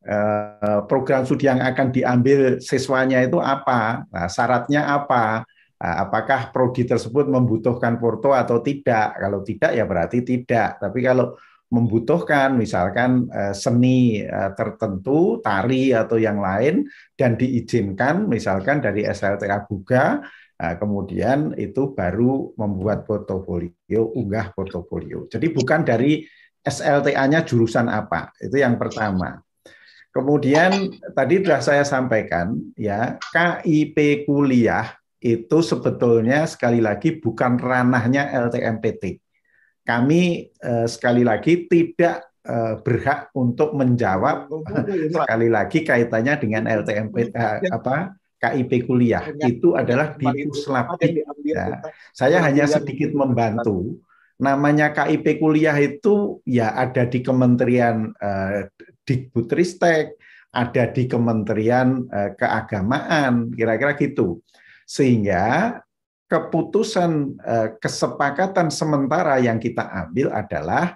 eh, program studi yang akan diambil siswanya itu apa, nah, syaratnya apa, nah, apakah prodi tersebut membutuhkan porto atau tidak. Kalau tidak ya berarti tidak. Tapi kalau membutuhkan misalkan eh, seni eh, tertentu, tari atau yang lain dan diizinkan misalkan dari SLTA Buga Nah, kemudian itu baru membuat portofolio, unggah portofolio. Jadi bukan dari SLTA-nya jurusan apa, itu yang pertama. Kemudian tadi sudah saya sampaikan ya KIP kuliah itu sebetulnya sekali lagi bukan ranahnya LTMPT. Kami eh, sekali lagi tidak eh, berhak untuk menjawab oh, ya, sekali lagi kaitannya dengan LTMPT eh, apa KIP kuliah Banyak. itu adalah di Puslab. Ya. saya hanya sedikit membantu. Namanya KIP kuliah itu ya ada di Kementerian eh, Dikbudristek, ada di Kementerian eh, Keagamaan, kira-kira gitu. Sehingga keputusan eh, kesepakatan sementara yang kita ambil adalah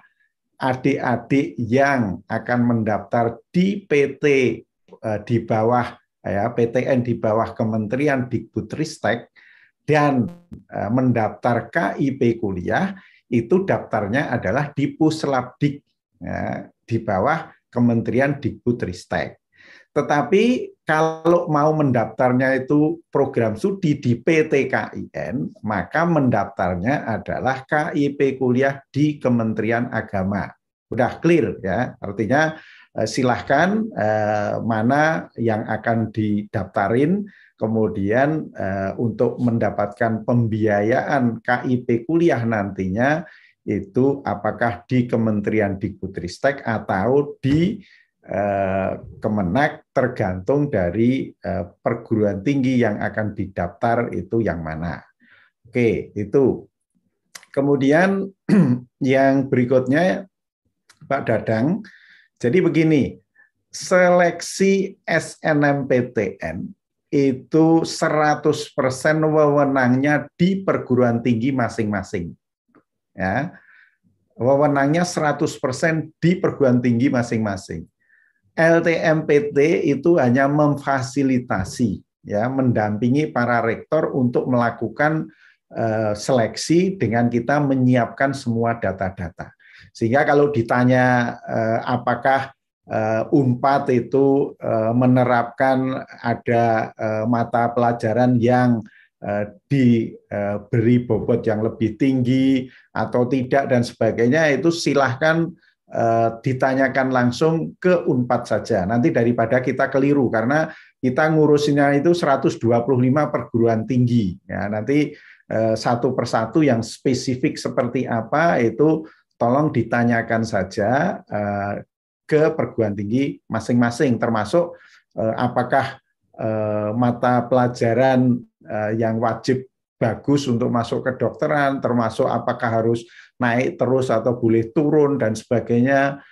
adik-adik yang akan mendaftar di PT eh, di bawah ya PTN di bawah Kementerian Dikbudristek dan e, mendaftar KIP kuliah itu daftarnya adalah di Puslabdik ya, di bawah Kementerian Dikbudristek. Tetapi kalau mau mendaftarnya itu program studi di PT KIN, maka mendaftarnya adalah KIP kuliah di Kementerian Agama. Udah clear ya, artinya Eh, silahkan eh, mana yang akan didaftarin, kemudian eh, untuk mendapatkan pembiayaan KIP kuliah nantinya itu apakah di Kementerian Dikbudristek atau di Kemenak tergantung dari perguruan tinggi yang akan didaftar itu yang mana. Oke, itu. Kemudian yang berikutnya Pak Dadang, jadi begini, seleksi SNMPTN itu 100% wewenangnya di perguruan tinggi masing-masing. Ya. Wewenangnya 100% di perguruan tinggi masing-masing. LTMPT itu hanya memfasilitasi ya, mendampingi para rektor untuk melakukan eh, seleksi dengan kita menyiapkan semua data-data. Sehingga kalau ditanya eh, apakah eh, UNPAD itu eh, menerapkan ada eh, mata pelajaran yang eh, diberi eh, bobot yang lebih tinggi atau tidak dan sebagainya itu silahkan eh, ditanyakan langsung ke Unpad saja. Nanti daripada kita keliru karena kita ngurusinnya itu 125 perguruan tinggi. Ya, nanti eh, satu persatu yang spesifik seperti apa itu tolong ditanyakan saja eh, ke perguruan tinggi masing-masing, termasuk eh, apakah eh, mata pelajaran yang wajib bagus untuk masuk ke dokteran, termasuk apakah harus naik terus atau boleh turun dan sebagainya.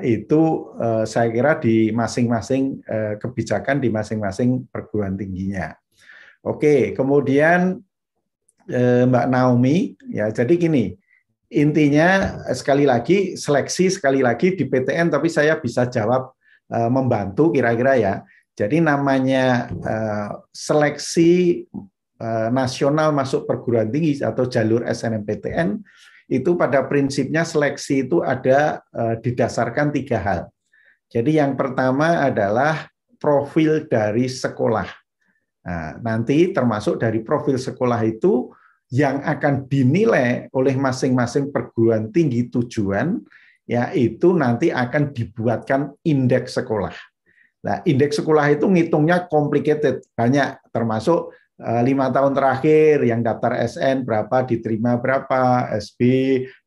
Itu saya kira di masing-masing kebijakan di masing-masing perguruan tingginya. Oke, kemudian Mbak Naomi, ya jadi gini, intinya sekali lagi seleksi sekali lagi di PTN tapi saya bisa jawab eh, membantu kira-kira ya. Jadi namanya eh, seleksi eh, nasional masuk perguruan tinggi atau jalur SNMPTN itu pada prinsipnya seleksi itu ada didasarkan tiga hal. Jadi yang pertama adalah profil dari sekolah. Nah, nanti termasuk dari profil sekolah itu yang akan dinilai oleh masing-masing perguruan tinggi tujuan yaitu nanti akan dibuatkan indeks sekolah. Nah, indeks sekolah itu ngitungnya complicated, banyak termasuk eh, lima tahun terakhir yang daftar SN berapa diterima berapa SB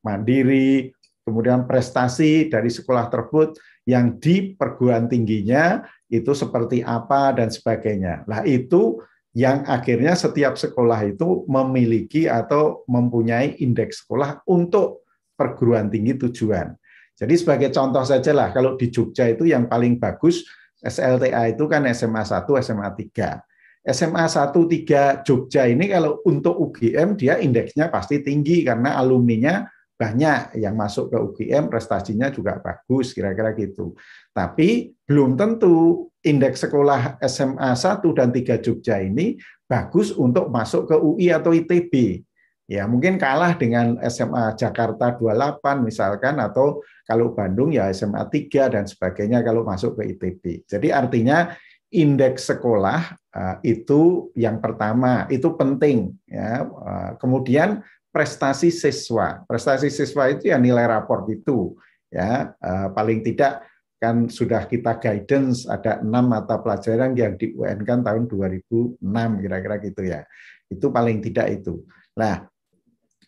mandiri kemudian prestasi dari sekolah tersebut yang di perguruan tingginya itu seperti apa dan sebagainya. Lah itu yang akhirnya setiap sekolah itu memiliki atau mempunyai indeks sekolah untuk perguruan tinggi tujuan. Jadi sebagai contoh saja lah, kalau di Jogja itu yang paling bagus SLTA itu kan SMA 1, SMA 3. SMA 1 3 Jogja ini kalau untuk UGM dia indeksnya pasti tinggi karena alumninya banyak yang masuk ke UGM prestasinya juga bagus kira-kira gitu. Tapi belum tentu indeks sekolah SMA 1 dan 3 Jogja ini bagus untuk masuk ke UI atau ITB. Ya, mungkin kalah dengan SMA Jakarta 28 misalkan atau kalau Bandung ya SMA 3 dan sebagainya kalau masuk ke ITB. Jadi artinya indeks sekolah eh, itu yang pertama, itu penting ya. Eh, kemudian prestasi siswa. Prestasi siswa itu ya nilai raport itu ya eh, paling tidak kan sudah kita guidance ada enam mata pelajaran yang di UN kan tahun 2006 kira-kira gitu ya. Itu paling tidak itu. Nah,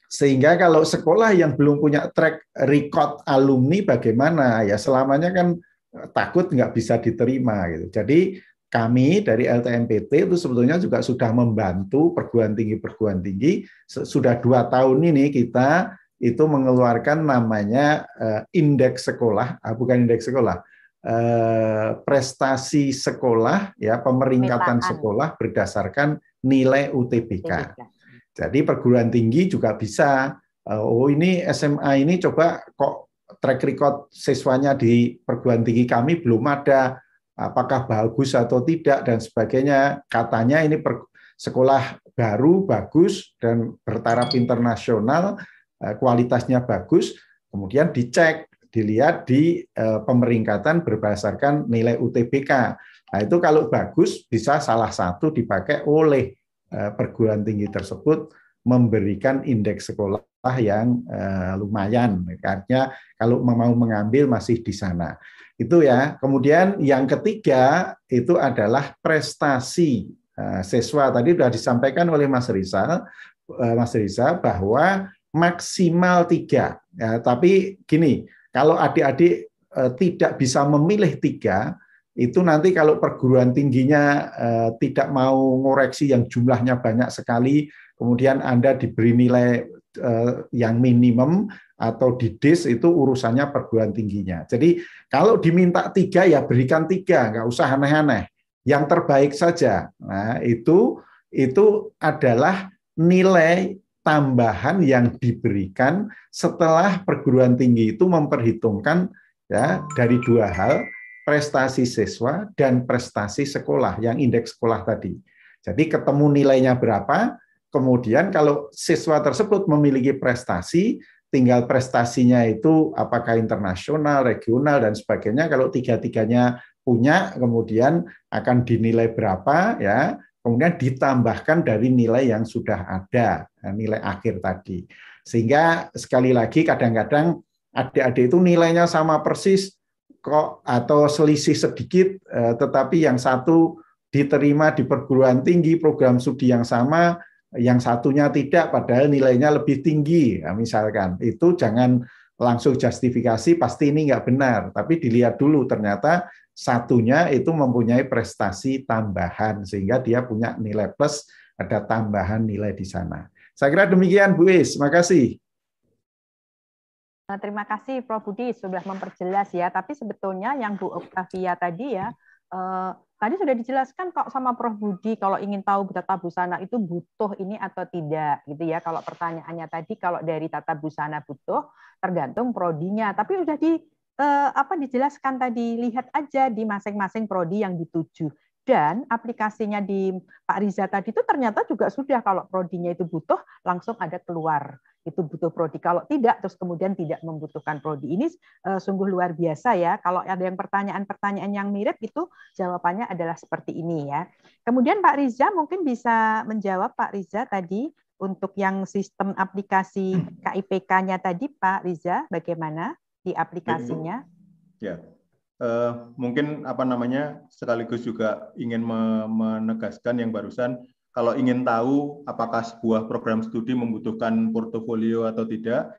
sehingga kalau sekolah yang belum punya track record alumni bagaimana ya selamanya kan takut nggak bisa diterima gitu. Jadi kami dari LTMPT itu sebetulnya juga sudah membantu perguruan tinggi perguruan tinggi sudah dua tahun ini kita itu mengeluarkan namanya uh, indeks sekolah, ah, bukan indeks sekolah, uh, prestasi sekolah, ya pemeringkatan sekolah berdasarkan nilai UTBK. UTBK. Jadi perguruan tinggi juga bisa, uh, oh ini SMA ini coba kok track record siswanya di perguruan tinggi kami belum ada, apakah bagus atau tidak dan sebagainya. Katanya ini per, sekolah baru bagus dan bertaraf internasional Eh, kualitasnya bagus, kemudian dicek, dilihat di eh, pemeringkatan berdasarkan nilai UTBK. Nah, itu kalau bagus bisa salah satu dipakai oleh eh, perguruan tinggi tersebut memberikan indeks sekolah yang lumayan. Artinya kalau mau mengambil masih di sana. Itu ya. Kemudian yang ketiga itu adalah prestasi siswa. Tadi sudah disampaikan oleh Mas Rizal Mas Riza bahwa maksimal tiga. Ya, tapi gini, kalau adik-adik eh, tidak bisa memilih tiga, itu nanti kalau perguruan tingginya eh, tidak mau ngoreksi yang jumlahnya banyak sekali, kemudian Anda diberi nilai eh, yang minimum atau di itu urusannya perguruan tingginya. Jadi kalau diminta tiga ya berikan tiga, nggak usah aneh-aneh. Yang terbaik saja. Nah itu itu adalah nilai tambahan yang diberikan setelah perguruan tinggi itu memperhitungkan ya dari dua hal prestasi siswa dan prestasi sekolah yang indeks sekolah tadi. Jadi ketemu nilainya berapa, kemudian kalau siswa tersebut memiliki prestasi, tinggal prestasinya itu apakah internasional, regional dan sebagainya. Kalau tiga-tiganya punya, kemudian akan dinilai berapa ya kemudian ditambahkan dari nilai yang sudah ada, eh, nilai akhir tadi. Sehingga sekali lagi kadang-kadang adik-adik itu nilainya sama persis kok atau selisih sedikit eh, tetapi yang satu diterima di perguruan tinggi program studi yang sama yang satunya tidak padahal nilainya lebih tinggi nah, misalkan itu jangan langsung justifikasi pasti ini nggak benar tapi dilihat dulu ternyata satunya itu mempunyai prestasi tambahan sehingga dia punya nilai plus ada tambahan nilai di sana. Saya kira demikian Bu Is, kasih. Nah, terima kasih Prof Budi sudah memperjelas ya, tapi sebetulnya yang Bu Oktavia tadi ya eh, tadi sudah dijelaskan kok sama Prof Budi kalau ingin tahu tata busana itu butuh ini atau tidak gitu ya. Kalau pertanyaannya tadi kalau dari tata busana butuh tergantung prodinya, tapi sudah di Eh, apa dijelaskan tadi lihat aja di masing-masing prodi yang dituju dan aplikasinya di Pak Riza tadi itu ternyata juga sudah kalau prodinya itu butuh langsung ada keluar itu butuh prodi kalau tidak terus kemudian tidak membutuhkan prodi ini eh, sungguh luar biasa ya kalau ada yang pertanyaan-pertanyaan yang mirip itu jawabannya adalah seperti ini ya kemudian Pak Riza mungkin bisa menjawab Pak Riza tadi untuk yang sistem aplikasi KIPK-nya tadi Pak Riza bagaimana di aplikasinya? Ya, uh, mungkin apa namanya sekaligus juga ingin menegaskan yang barusan kalau ingin tahu apakah sebuah program studi membutuhkan portofolio atau tidak,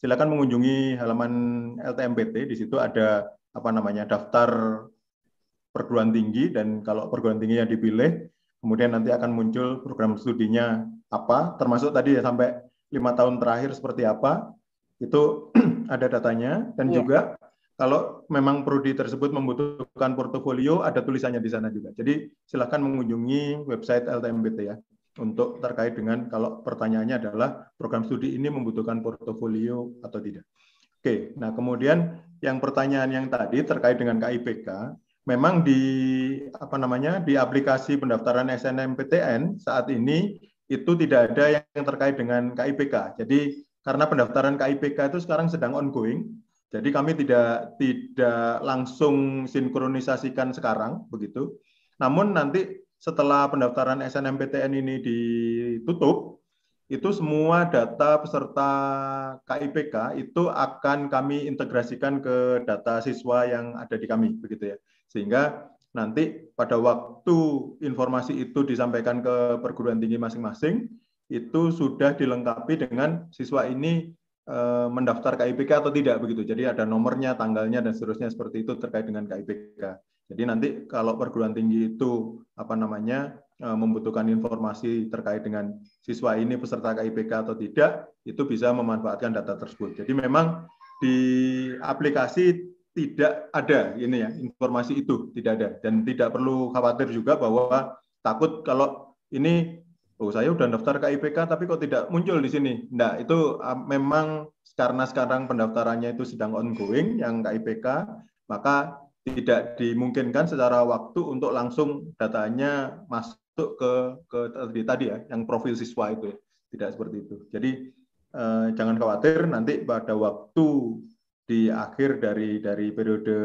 silakan mengunjungi halaman LTMPT. Di situ ada apa namanya daftar perguruan tinggi dan kalau perguruan tinggi yang dipilih, kemudian nanti akan muncul program studinya apa, termasuk tadi ya sampai lima tahun terakhir seperti apa, itu ada datanya dan yeah. juga kalau memang prodi tersebut membutuhkan portofolio ada tulisannya di sana juga. Jadi silakan mengunjungi website LTMBT ya untuk terkait dengan kalau pertanyaannya adalah program studi ini membutuhkan portofolio atau tidak. Oke, nah kemudian yang pertanyaan yang tadi terkait dengan KIPK, memang di apa namanya di aplikasi pendaftaran SNMPTN saat ini itu tidak ada yang terkait dengan KIPK. Jadi karena pendaftaran KIPK itu sekarang sedang ongoing, jadi kami tidak tidak langsung sinkronisasikan sekarang begitu. Namun nanti setelah pendaftaran SNMPTN ini ditutup, itu semua data peserta KIPK itu akan kami integrasikan ke data siswa yang ada di kami begitu ya. Sehingga nanti pada waktu informasi itu disampaikan ke perguruan tinggi masing-masing, itu sudah dilengkapi dengan siswa ini eh, mendaftar KIPK atau tidak begitu. Jadi ada nomornya, tanggalnya dan seterusnya seperti itu terkait dengan KIPK. Jadi nanti kalau perguruan tinggi itu apa namanya eh, membutuhkan informasi terkait dengan siswa ini peserta KIPK atau tidak, itu bisa memanfaatkan data tersebut. Jadi memang di aplikasi tidak ada ini ya informasi itu tidak ada dan tidak perlu khawatir juga bahwa takut kalau ini oh saya udah daftar KIPK tapi kok tidak muncul di sini. Nah, itu ah, memang karena sekarang pendaftarannya itu sedang ongoing yang KIPK, maka tidak dimungkinkan secara waktu untuk langsung datanya masuk ke ke tadi, tadi ya yang profil siswa itu ya. tidak seperti itu. Jadi eh, jangan khawatir nanti pada waktu di akhir dari dari periode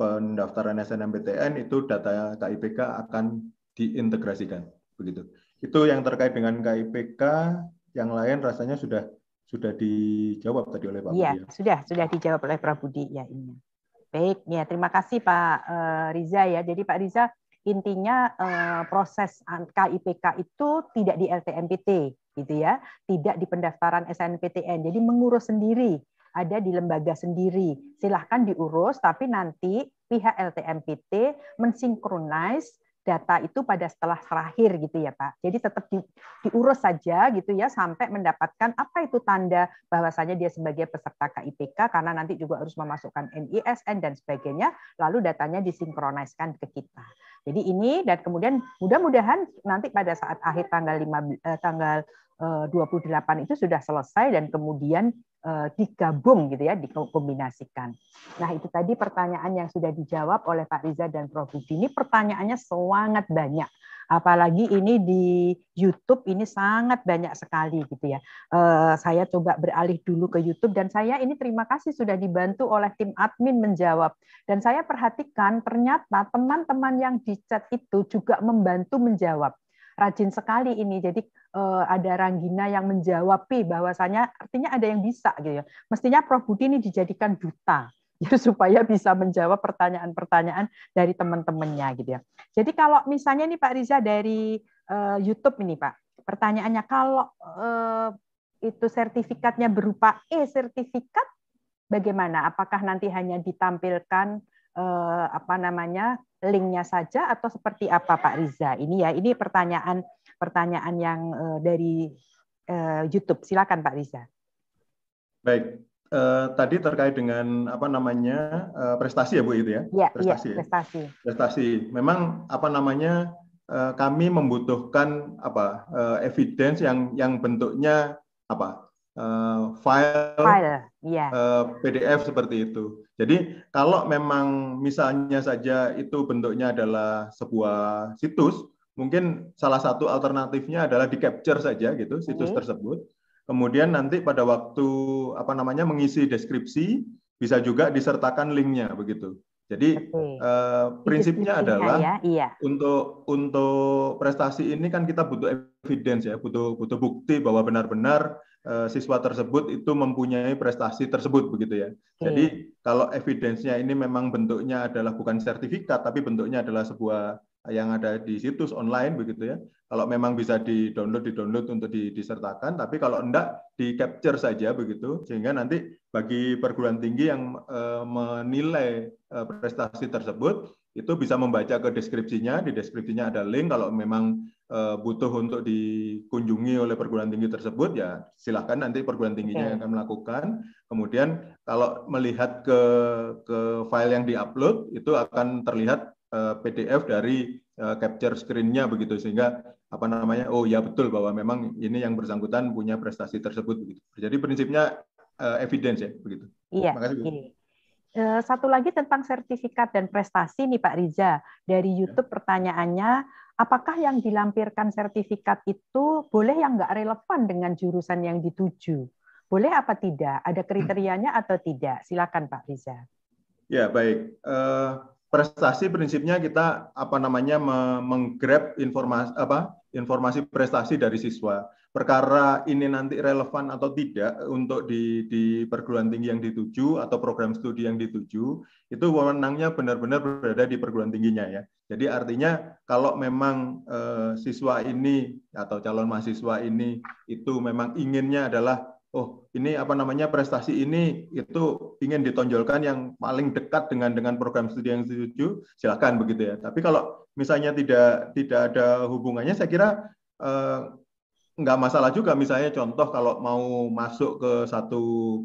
pendaftaran SNMPTN itu data KIPK akan diintegrasikan begitu. Itu yang terkait dengan KIPK, yang lain rasanya sudah sudah dijawab tadi oleh Pak Iya, Budi. Ya? sudah sudah dijawab oleh Pak Budi ya ini. Baik, ya terima kasih Pak eh, Riza ya. Jadi Pak Riza intinya eh, proses KIPK itu tidak di LTMPT gitu ya, tidak di pendaftaran SNPTN. Jadi mengurus sendiri ada di lembaga sendiri. Silahkan diurus, tapi nanti pihak LTMPT mensinkronize data itu pada setelah terakhir gitu ya Pak. Jadi tetap di, diurus saja gitu ya sampai mendapatkan apa itu tanda bahwasanya dia sebagai peserta KIPK karena nanti juga harus memasukkan NISN dan sebagainya lalu datanya disinkroniskan ke kita. Jadi ini dan kemudian mudah-mudahan nanti pada saat akhir tanggal 5 eh, tanggal 28 eh, itu sudah selesai dan kemudian eh, digabung gitu ya, dikombinasikan. Nah itu tadi pertanyaan yang sudah dijawab oleh Pak Riza dan Prof. Budi. Ini pertanyaannya sangat banyak. Apalagi ini di YouTube ini sangat banyak sekali gitu ya. Eh, saya coba beralih dulu ke YouTube dan saya ini terima kasih sudah dibantu oleh tim admin menjawab. Dan saya perhatikan ternyata teman-teman yang di chat itu juga membantu menjawab rajin sekali ini. Jadi eh, ada Ranggina yang menjawab bahwasanya artinya ada yang bisa gitu ya. Mestinya Prof Budi ini dijadikan duta ya supaya bisa menjawab pertanyaan-pertanyaan dari teman-temannya gitu ya. Jadi kalau misalnya nih Pak Riza dari uh, YouTube ini Pak, pertanyaannya kalau uh, itu sertifikatnya berupa e sertifikat bagaimana? Apakah nanti hanya ditampilkan eh, apa namanya linknya saja atau seperti apa Pak Riza? Ini ya ini pertanyaan pertanyaan yang eh, dari eh, YouTube. Silakan Pak Riza. Baik. eh, tadi terkait dengan apa namanya eh, prestasi ya Bu itu ya, ya prestasi. Ya, prestasi. Prestasi. Memang apa namanya eh, kami membutuhkan apa eh, evidence yang yang bentuknya apa uh, file, file. Yeah. Iya. Uh, PDF seperti itu. Jadi kalau memang misalnya saja itu bentuknya adalah sebuah situs, mungkin salah satu alternatifnya adalah di capture saja gitu situs -hmm. tersebut. Kemudian nanti pada waktu apa namanya mengisi deskripsi bisa juga disertakan linknya begitu. Jadi okay. eh, prinsipnya adalah ya, iya. untuk untuk prestasi ini kan kita butuh evidence ya, butuh butuh bukti bahwa benar-benar Eh, siswa tersebut itu mempunyai prestasi tersebut begitu ya. Iya. Jadi kalau evidence ini memang bentuknya adalah bukan sertifikat tapi bentuknya adalah sebuah yang ada di situs online begitu ya. Kalau memang bisa di-download di-download untuk disertakan tapi kalau enggak di-capture saja begitu sehingga nanti bagi perguruan tinggi yang eh, menilai eh, prestasi tersebut itu bisa membaca ke deskripsinya. Di deskripsinya ada link kalau memang eh, butuh untuk dikunjungi oleh perguruan tinggi tersebut ya silahkan nanti perguruan tingginya okay. akan melakukan. Kemudian kalau melihat ke ke file yang diupload itu akan terlihat eh, PDF dari eh, capture screen begitu sehingga apa namanya oh ya betul bahwa memang ini yang bersangkutan punya prestasi tersebut Jadi prinsipnya evidence ya begitu. Iya. Makasih. Eh, satu lagi tentang sertifikat dan prestasi nih Pak Riza dari ya. YouTube pertanyaannya apakah yang dilampirkan sertifikat itu boleh yang nggak relevan dengan jurusan yang dituju boleh apa tidak ada kriterianya atau tidak silakan Pak Riza ya baik uh, prestasi prinsipnya kita apa namanya menggrab informasi apa informasi prestasi dari siswa. Perkara ini nanti relevan atau tidak untuk di, di perguruan tinggi yang dituju atau program studi yang dituju, itu wewenangnya benar-benar berada di perguruan tingginya ya. Jadi artinya kalau memang e, siswa ini atau calon mahasiswa ini itu memang inginnya adalah oh ini apa namanya prestasi ini itu ingin ditonjolkan yang paling dekat dengan dengan program studi yang setuju silakan begitu ya tapi kalau misalnya tidak tidak ada hubungannya saya kira eh, nggak masalah juga misalnya contoh kalau mau masuk ke satu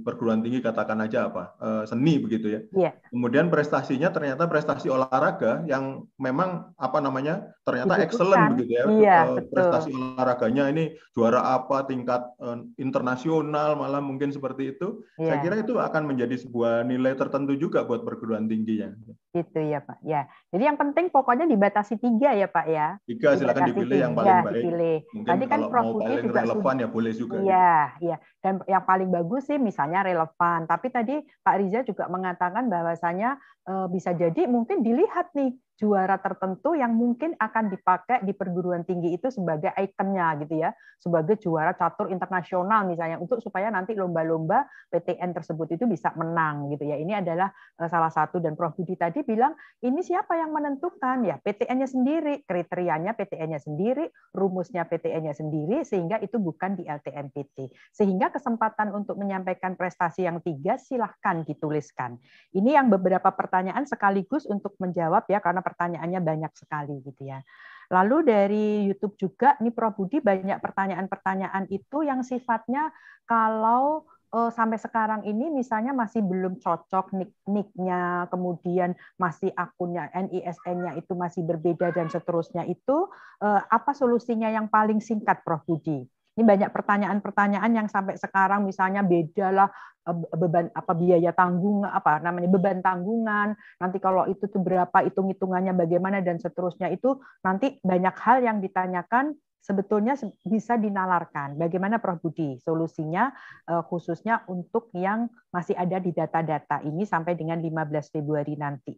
perguruan tinggi katakan aja apa eh, seni begitu ya yeah. kemudian prestasinya ternyata prestasi olahraga yang memang apa namanya ternyata Dibutuhkan. excellent begitu ya yeah, iya, prestasi olahraganya ini juara apa tingkat eh, internasional malah mungkin seperti itu yeah. saya iya. kira itu akan menjadi sebuah nilai tertentu juga buat perguruan tingginya Gitu ya Pak. Ya, jadi yang penting pokoknya dibatasi tiga ya Pak ya. Tiga silakan dipilih tiga, yang paling baik. Dipilih. Mungkin Tadi kan Prof paling juga relevan ya boleh juga. Ya. Iya, iya. Dan yang paling bagus sih misalnya relevan. Tapi tadi Pak Riza juga mengatakan bahwasanya Eh, bisa jadi mungkin dilihat nih juara tertentu yang mungkin akan dipakai di perguruan tinggi itu sebagai ikonnya gitu ya, sebagai juara catur internasional misalnya untuk supaya nanti lomba-lomba PTN tersebut itu bisa menang gitu ya. Ini adalah eh, salah satu dan Prof Budi tadi bilang ini siapa yang menentukan ya PTN-nya sendiri, kriterianya PTN-nya sendiri, rumusnya PTN-nya sendiri sehingga itu bukan di LTMPT. Sehingga kesempatan untuk menyampaikan prestasi yang tiga silahkan dituliskan. Ini yang beberapa pertanyaan pertanyaan sekaligus untuk menjawab ya karena pertanyaannya banyak sekali gitu ya. Lalu dari YouTube juga nih Prof Budi banyak pertanyaan-pertanyaan itu yang sifatnya kalau eh, sampai sekarang ini misalnya masih belum cocok nick-nicknya, kemudian masih akunnya NISN-nya itu masih berbeda dan seterusnya itu eh, apa solusinya yang paling singkat Prof Budi? Ini banyak pertanyaan-pertanyaan yang sampai sekarang misalnya bedalah eh, beban apa biaya tanggung apa namanya beban tanggungan, nanti kalau itu tuh berapa hitung-hitungannya bagaimana dan seterusnya itu nanti banyak hal yang ditanyakan sebetulnya bisa dinalarkan bagaimana Prof Budi solusinya eh, khususnya untuk yang masih ada di data-data ini sampai dengan 15 Februari nanti.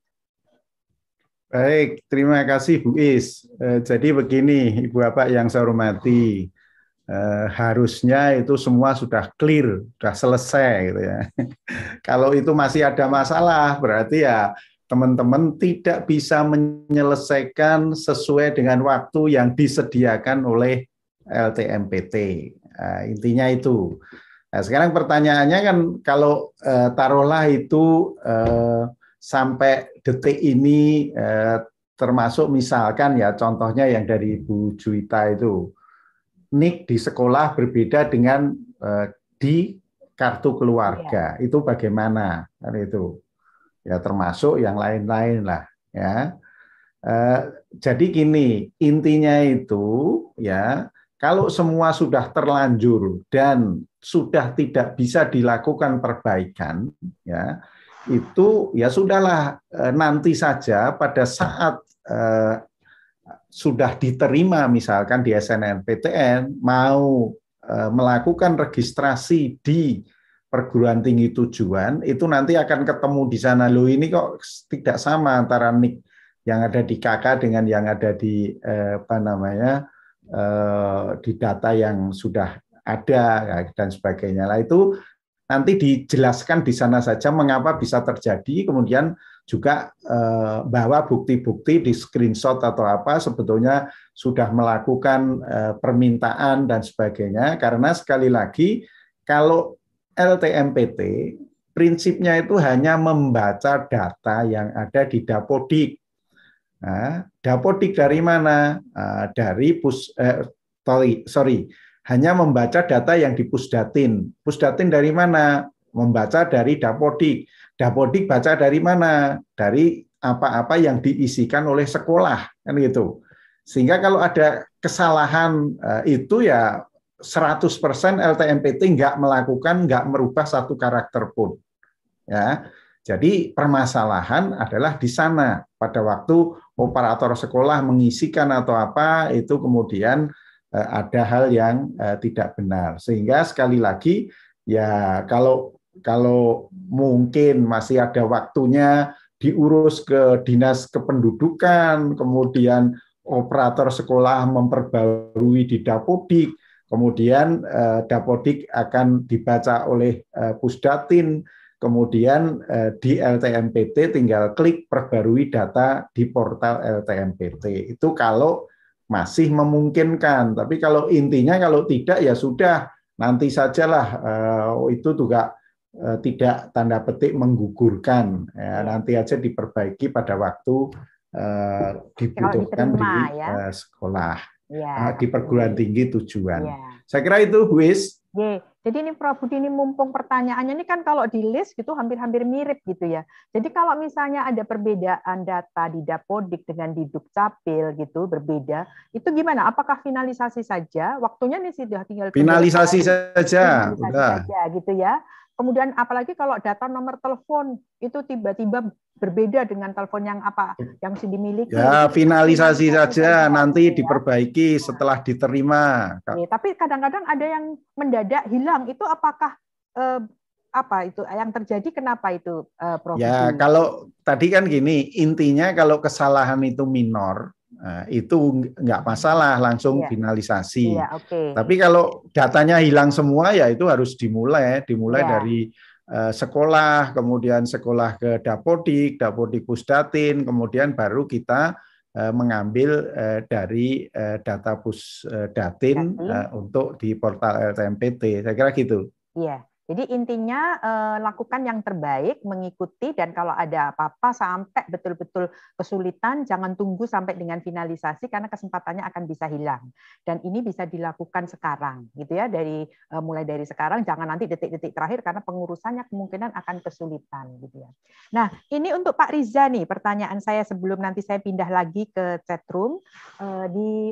Baik, terima kasih Bu Is. Eh, jadi begini Ibu Bapak yang saya hormati, eh, harusnya itu semua sudah clear, sudah selesai gitu ya. Kalau itu masih ada masalah, berarti ya teman-teman tidak bisa menyelesaikan sesuai dengan waktu yang disediakan oleh LTMPT. Eh, nah, intinya itu. Nah, sekarang pertanyaannya kan kalau eh, taruhlah itu eh, sampai detik ini eh, termasuk misalkan ya contohnya yang dari Bu Juita itu nik di sekolah berbeda dengan uh, di kartu keluarga. Ya. Itu bagaimana? Kan itu. Ya termasuk yang lain-lain lah, ya. uh, jadi gini, intinya itu ya, kalau semua sudah terlanjur dan sudah tidak bisa dilakukan perbaikan ya itu ya sudahlah eh, nanti saja pada saat sudah diterima misalkan di SNMPTN mau e, melakukan registrasi di perguruan tinggi tujuan itu nanti akan ketemu di sana lo ini kok tidak sama antara nik yang ada di KK dengan yang ada di e, apa namanya e, di data yang sudah ada ya, dan sebagainya lah itu nanti dijelaskan di sana saja mengapa bisa terjadi kemudian juga eh, bawa bahwa bukti-bukti di screenshot atau apa sebetulnya sudah melakukan eh, permintaan dan sebagainya karena sekali lagi kalau LTMPT prinsipnya itu hanya membaca data yang ada di dapodik. Nah, dapodik dari mana? Eh, dari pus eh, sorry, sorry, hanya membaca data yang di pusdatin. Pusdatin dari mana? Membaca dari dapodik Dapodik baca dari mana? Dari apa-apa yang diisikan oleh sekolah kan gitu. Sehingga kalau ada kesalahan eh, itu ya 100% LTMPT nggak melakukan, nggak merubah satu karakter pun. Ya, jadi permasalahan adalah di sana pada waktu operator sekolah mengisikan atau apa itu kemudian eh, ada hal yang eh, tidak benar. Sehingga sekali lagi ya kalau kalau mungkin masih ada waktunya diurus ke dinas kependudukan, kemudian operator sekolah memperbarui di Dapodik, kemudian eh, Dapodik akan dibaca oleh eh, Pusdatin, kemudian eh, di LTMPT tinggal klik perbarui data di portal LTMPT. Itu kalau masih memungkinkan, tapi kalau intinya kalau tidak ya sudah nanti sajalah eh, itu juga Eh, tidak tanda petik menggugurkan ya, iya. nanti aja diperbaiki pada waktu uh, dibutuhkan di ya. uh, sekolah ya. di perguruan tinggi tujuan. Ya. Saya kira itu wis Ya. Jadi ini Prof ini mumpung pertanyaannya ini kan kalau di list gitu hampir-hampir mirip gitu ya. Jadi kalau misalnya ada perbedaan data di Dapodik dengan di Dukcapil gitu berbeda, itu gimana? Apakah finalisasi saja? Waktunya nih sudah tinggal finalisasi saja. Finalisasi Udah. saja gitu ya. Kemudian apalagi kalau data nomor telepon itu tiba-tiba berbeda dengan telepon yang apa yang dimiliki. Ya, finalisasi saja nanti ya. diperbaiki setelah diterima. Ya, tapi kadang-kadang ada yang mendadak hilang itu apakah eh, apa itu yang terjadi kenapa itu eh, Prof? Ya, kalau tadi kan gini, intinya kalau kesalahan itu minor Nah, itu nggak masalah langsung yeah. finalisasi. Yeah, okay. Tapi kalau datanya hilang semua ya itu harus dimulai, dimulai yeah. dari uh, sekolah, kemudian sekolah ke dapodik, dapodik pusdatin, kemudian baru kita eh, mengambil eh, dari data pusdatin untuk di portal LTMPT. Saya kira gitu. Iya. Jadi intinya eh, lakukan yang terbaik, mengikuti dan kalau ada apa-apa sampai betul-betul kesulitan, jangan tunggu sampai dengan finalisasi karena kesempatannya akan bisa hilang. Dan ini bisa dilakukan sekarang, gitu ya dari eh, mulai dari sekarang, jangan nanti detik-detik terakhir karena pengurusannya kemungkinan akan kesulitan, gitu ya. Nah ini untuk Pak Riza nih pertanyaan saya sebelum nanti saya pindah lagi ke chat room eh, di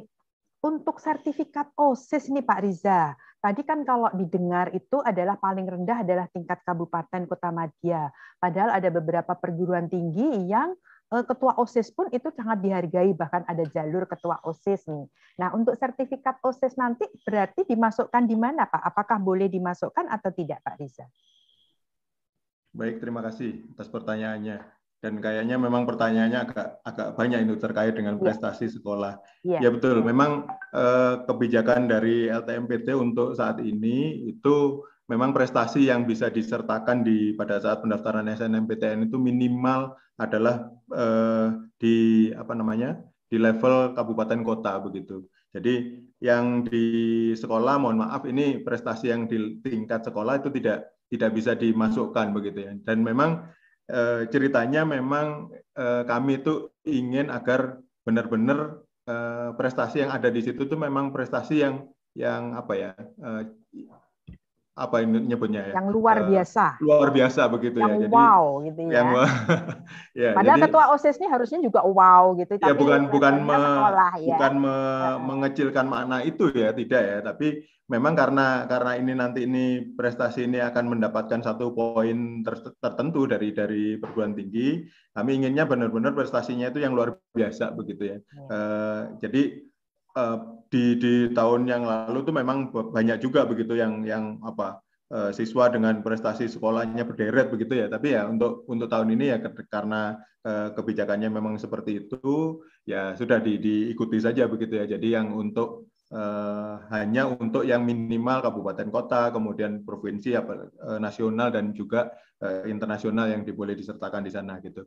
untuk sertifikat OSIS nih Pak Riza. Tadi kan kalau didengar itu adalah paling rendah adalah tingkat kabupaten kota madya. Padahal ada beberapa perguruan tinggi yang eh, ketua OSIS pun itu sangat dihargai bahkan ada jalur ketua OSIS nih. Nah, untuk sertifikat OSIS nanti berarti dimasukkan di mana, Pak? Apakah boleh dimasukkan atau tidak, Pak Riza? Baik, terima kasih atas pertanyaannya. Dan kayaknya memang pertanyaannya agak agak banyak itu terkait dengan iya. prestasi sekolah. Ya, ya betul, memang eh, kebijakan dari LTMPT untuk saat ini itu memang prestasi yang bisa disertakan di pada saat pendaftaran SNMPTN itu minimal adalah eh, di apa namanya? di level kabupaten kota begitu. Jadi yang di sekolah, mohon maaf, ini prestasi yang di tingkat sekolah itu tidak tidak bisa dimasukkan begitu ya. Dan memang Eh, ceritanya memang eh, kami itu ingin agar benar-benar eh, prestasi yang ada di situ itu memang prestasi yang yang apa ya apa ini nyebutnya ya? Yang luar uh, biasa. Luar biasa begitu ya. yang ya. Jadi, wow gitu ya. Yang, ya Padahal jadi, ketua OSIS ini harusnya juga wow gitu. Ya, tapi ya bukan bukan me, ya. bukan me, ya. mengecilkan makna itu ya, tidak ya. Tapi memang karena karena ini nanti ini prestasi ini akan mendapatkan satu poin ter, tertentu dari dari perguruan tinggi. Kami inginnya benar-benar prestasinya itu yang luar biasa begitu ya. Hmm. Uh, jadi uh, di di tahun yang lalu tuh memang banyak juga begitu yang yang apa eh, siswa dengan prestasi sekolahnya berderet begitu ya tapi ya untuk untuk tahun ini ya karena eh, kebijakannya memang seperti itu ya sudah di, diikuti saja begitu ya jadi yang untuk eh, hanya untuk yang minimal kabupaten kota kemudian provinsi apa eh, nasional dan juga internasional yang diboleh disertakan di sana gitu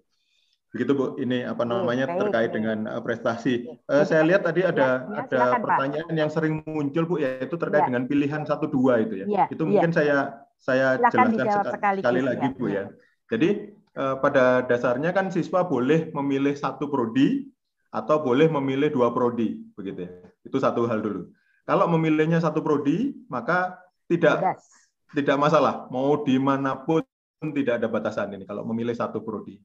Begitu Bu, ini apa namanya eh, iya. eh, Oke, terkait dengan prestasi. Uh, saya lihat tadi iya, ada ya, ada silakan, pertanyaan Pak. yang sering muncul Bu yaitu terkait ya. dengan pilihan satu dua itu ya. ya itu iya. mungkin saya saya silakan jelaskan sekali, sekali lagi Bu ya. Jadi uh, pada dasarnya kan siswa boleh memilih satu prodi atau boleh memilih dua prodi begitu ya. Itu satu hal dulu. Kalau memilihnya satu prodi maka tidak Bebas. tidak masalah mau dimanapun tidak ada batasan ini kalau memilih satu prodi.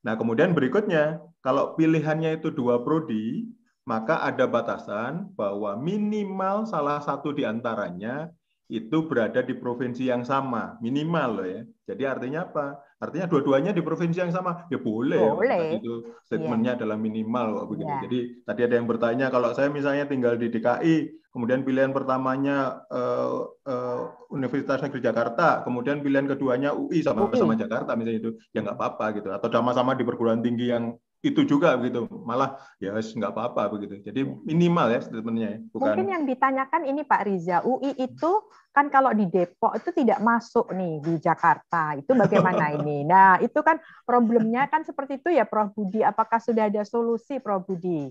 Nah, kemudian berikutnya, kalau pilihannya itu dua prodi, maka ada batasan bahwa minimal salah satu di antaranya itu berada di provinsi yang sama minimal loh ya. Jadi artinya apa? Artinya dua-duanya di provinsi yang sama ya boleh. Ya, boleh. Ya. itu iya. statementnya yeah. adalah minimal kok begini. Iya. Yeah. Jadi tadi ada yang bertanya kalau saya misalnya tinggal di DKI, kemudian pilihan pertamanya uh, uh, Universitas Negeri Jakarta, kemudian pilihan keduanya UI sama-sama Jakarta misalnya itu ya nggak apa-apa gitu. Atau sama-sama di perguruan tinggi yang itu juga begitu malah ya nggak apa-apa begitu jadi iya. minimal ya sebenarnya ya. Bukan... mungkin yang ditanyakan ini Pak Riza UI itu kan kalau di Depok itu tidak masuk nih di Jakarta itu bagaimana ini nah itu kan problemnya kan seperti itu ya Prof Budi apakah sudah ada solusi Prof Budi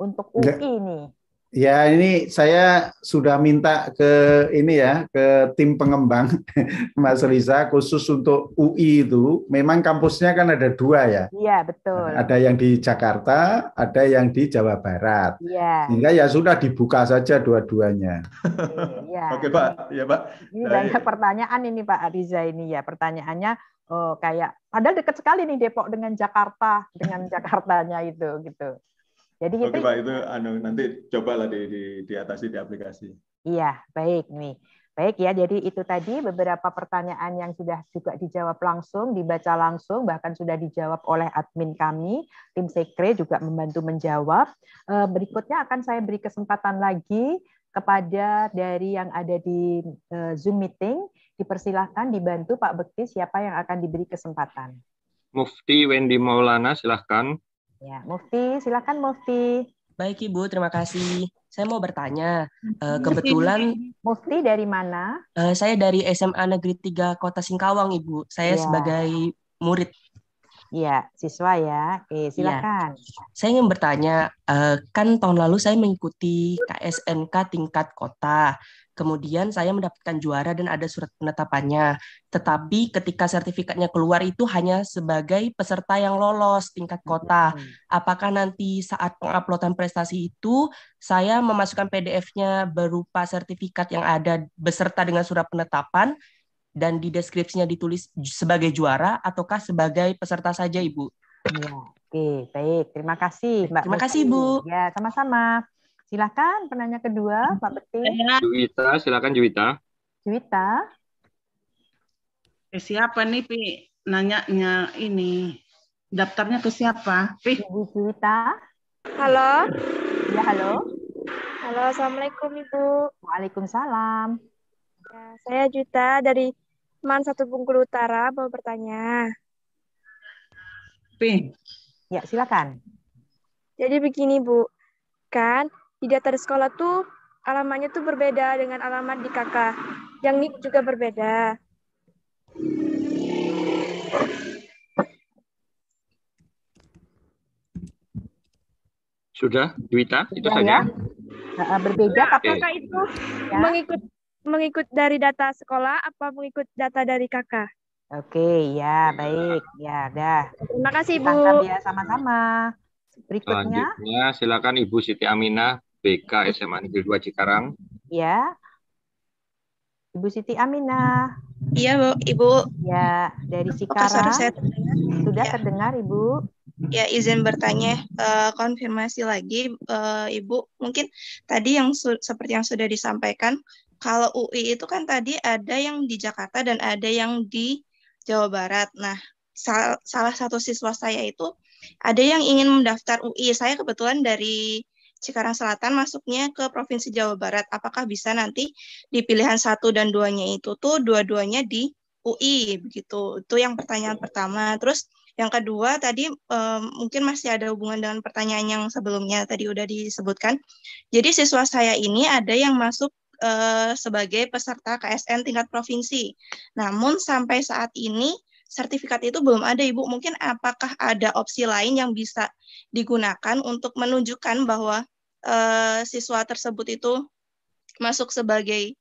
untuk UI ini? Ya ini saya sudah minta ke ini ya ke tim pengembang Mas iya. Riza khusus untuk UI itu memang kampusnya kan ada dua ya. Iya betul. Ada yang di Jakarta, ada yang di Jawa Barat. Iya. Sehingga ya sudah dibuka saja dua-duanya. Iya. Oke Pak, ya Pak. Ini banyak pertanyaan ini Pak Riza ini ya pertanyaannya oh, kayak padahal dekat sekali nih Depok dengan Jakarta dengan Jakartanya itu gitu. Jadi kita Oke, Pak, itu anu, nanti cobalah di, di diatasi di aplikasi. Iya, baik nih. Baik ya, jadi itu tadi beberapa pertanyaan yang sudah juga dijawab langsung, dibaca langsung, bahkan sudah dijawab oleh admin kami, tim sekre juga membantu menjawab. Eh, berikutnya akan saya beri kesempatan lagi kepada dari yang ada di eh, Zoom meeting, dipersilahkan dibantu Pak Bekti siapa yang akan diberi kesempatan. Mufti Wendy Maulana, silahkan. Ya, Mufti, silakan Mufti. Baik Ibu, terima kasih. Saya mau bertanya, eh, kebetulan Mufti dari mana? Eh, saya dari SMA Negeri 3 Kota Singkawang, Ibu. Saya ya. sebagai murid. Iya, siswa ya. Oke, ya. silakan. Ya. Saya ingin bertanya, eh, kan tahun lalu saya mengikuti KSNK tingkat kota. Kemudian saya mendapatkan juara dan ada surat penetapannya. Tetapi ketika sertifikatnya keluar itu hanya sebagai peserta yang lolos tingkat kota. Hmm. Apakah nanti saat penguploadan prestasi itu saya memasukkan PDF-nya berupa sertifikat yang ada beserta dengan surat penetapan dan di deskripsinya ditulis sebagai juara ataukah sebagai peserta saja, Ibu? Ya, oke, baik. Terima kasih, Mbak. Terima kasih, Bu. Ya, sama-sama. Silakan penanya kedua, Pak Beti. Juwita, silakan Juwita. Juwita. Eh, siapa nih, Pi? Nanyanya ini. Daftarnya ke siapa, Pi? Ibu Juwita. Halo. Ya, halo. Halo, Assalamualaikum, Ibu. Waalaikumsalam. Ya, saya Juwita dari Man Satu bungkul Utara mau bertanya. Pi. Ya, silakan. Jadi begini, Bu. Kan di data di sekolah tuh alamatnya tuh berbeda dengan alamat di kakak. Yang nik juga berbeda. Sudah, Dwita, itu ya, saja. Ya. Berbeda, apakah itu ya. mengikut mengikut dari data sekolah apa mengikut data dari kakak? Oke, ya baik, ya dah. Terima kasih Ibu. Ya sama-sama. Berikutnya. Selanjutnya silakan Ibu Siti Aminah BK SMA Negeri 2 Cikarang. Ya. Ibu Siti Aminah. Iya, Bu. Ibu. Ya, dari Cikarang. saya Sudah ya. terdengar, Ibu. Ya, izin bertanya, uh, konfirmasi lagi, uh, Ibu. Mungkin tadi yang seperti yang sudah disampaikan, kalau UI itu kan tadi ada yang di Jakarta dan ada yang di Jawa Barat. Nah, sal salah satu siswa saya itu ada yang ingin mendaftar UI. Saya kebetulan dari Cikarang Selatan masuknya ke Provinsi Jawa Barat. Apakah bisa nanti di pilihan satu dan duanya itu tuh dua-duanya di UI begitu. Itu yang pertanyaan pertama. Terus yang kedua tadi um, mungkin masih ada hubungan dengan pertanyaan yang sebelumnya tadi udah disebutkan. Jadi siswa saya ini ada yang masuk uh, sebagai peserta KSN tingkat provinsi. Namun sampai saat ini sertifikat itu belum ada Ibu. Mungkin apakah ada opsi lain yang bisa digunakan untuk menunjukkan bahwa uh, siswa tersebut itu masuk sebagai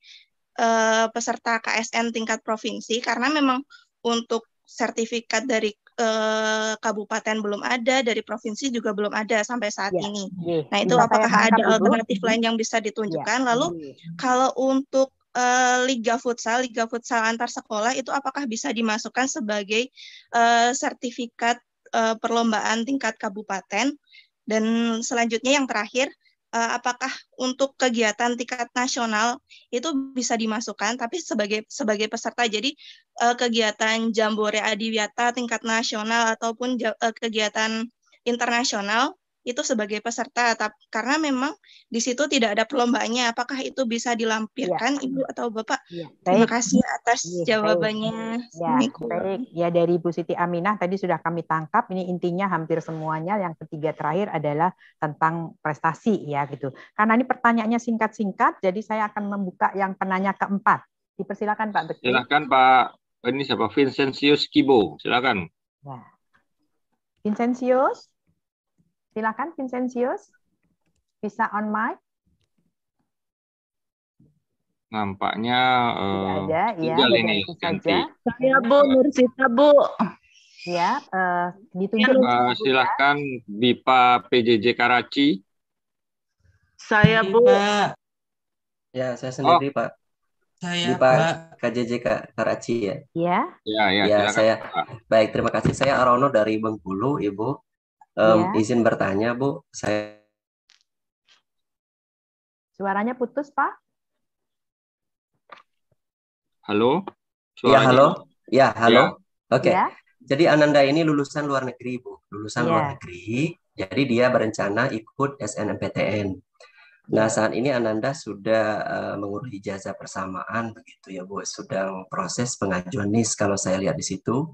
uh, peserta KSN tingkat provinsi karena memang untuk sertifikat dari uh, kabupaten belum ada, dari provinsi juga belum ada sampai saat ya. ini. Ya. Nah, itu ya, apakah ada alternatif itu. lain yang bisa iya. ditunjukkan? Ya. Lalu ya. kalau untuk Eh, liga futsal, liga futsal antar sekolah itu apakah bisa dimasukkan sebagai uh, sertifikat uh, perlombaan tingkat kabupaten? Dan selanjutnya yang terakhir, uh, apakah untuk kegiatan tingkat nasional itu bisa dimasukkan tapi sebagai sebagai peserta. Jadi uh, kegiatan Jambore Adiwiyata tingkat nasional ataupun uh, kegiatan internasional itu sebagai peserta tapi karena memang di situ tidak ada perlombaannya apakah itu bisa dilampirkan ya. Ibu atau Bapak ya. terima kasih atas ya, jawabannya ya, baik ya dari Bu Siti Aminah tadi sudah kami tangkap ini intinya hampir semuanya yang ketiga terakhir adalah tentang prestasi ya gitu karena ini pertanyaannya singkat-singkat jadi saya akan membuka yang penanya keempat dipersilakan Pak Bekir. silakan Pak ini siapa Vincentius Kibo silakan ya. Vincentius Silakan Vincentius, bisa on mic. Nampaknya tidak ada, ini. Eh, ya, ganti. Saya Bu Nursita Bu. Ya, eh, ditunjuk. Ya, eh, silakan silahkan Bipa PJJ Karachi. Saya Bu. Ya, saya sendiri oh. Pak. Saya Bipa Pak. KJJ Karachi ya. Ya. Ya, ya, ya silakan, saya. Pak. Baik, terima kasih. Saya Arono dari Bengkulu, Ibu. Um, ya. Izin bertanya, Bu. Saya Suaranya putus, Pak. Halo? Ya, Suaranya? Ya, halo. Ya, halo. Ya. Oke. Okay. Ya. Jadi Ananda ini lulusan luar negeri, Bu. Lulusan ya. luar negeri. Jadi dia berencana ikut SNMPTN. Nah, ya. saat ini Ananda sudah uh, eh, mengurus ijazah persamaan begitu ya, Bu. Sudah proses pengajuan NIS kalau saya lihat di situ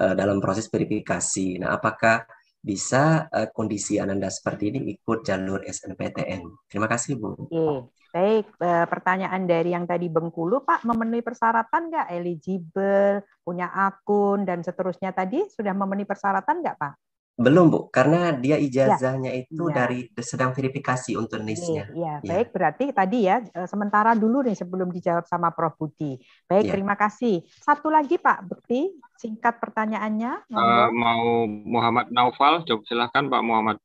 uh, dalam proses verifikasi. Nah, apakah bisa uh, kondisi Ananda seperti ini ikut jalur SNPTN. Terima kasih Bu. Oke. Baik, eh, pertanyaan dari yang tadi Bengkulu Pak, memenuhi persyaratan nggak eligible, punya akun dan seterusnya tadi sudah memenuhi persyaratan nggak Pak? Belum, Bu, karena dia ya. ijazahnya ya. itu ya. dari sedang verifikasi untuk NIS-nya. ya. baik. Berarti tadi ya e, sementara dulu nih sebelum dijawab sama Prof Budi. Baik, ya. terima kasih. Satu lagi Pak Bukti, singkat pertanyaannya. Uh, mau Muhammad Naufal, coba silahkan Pak Muhammad.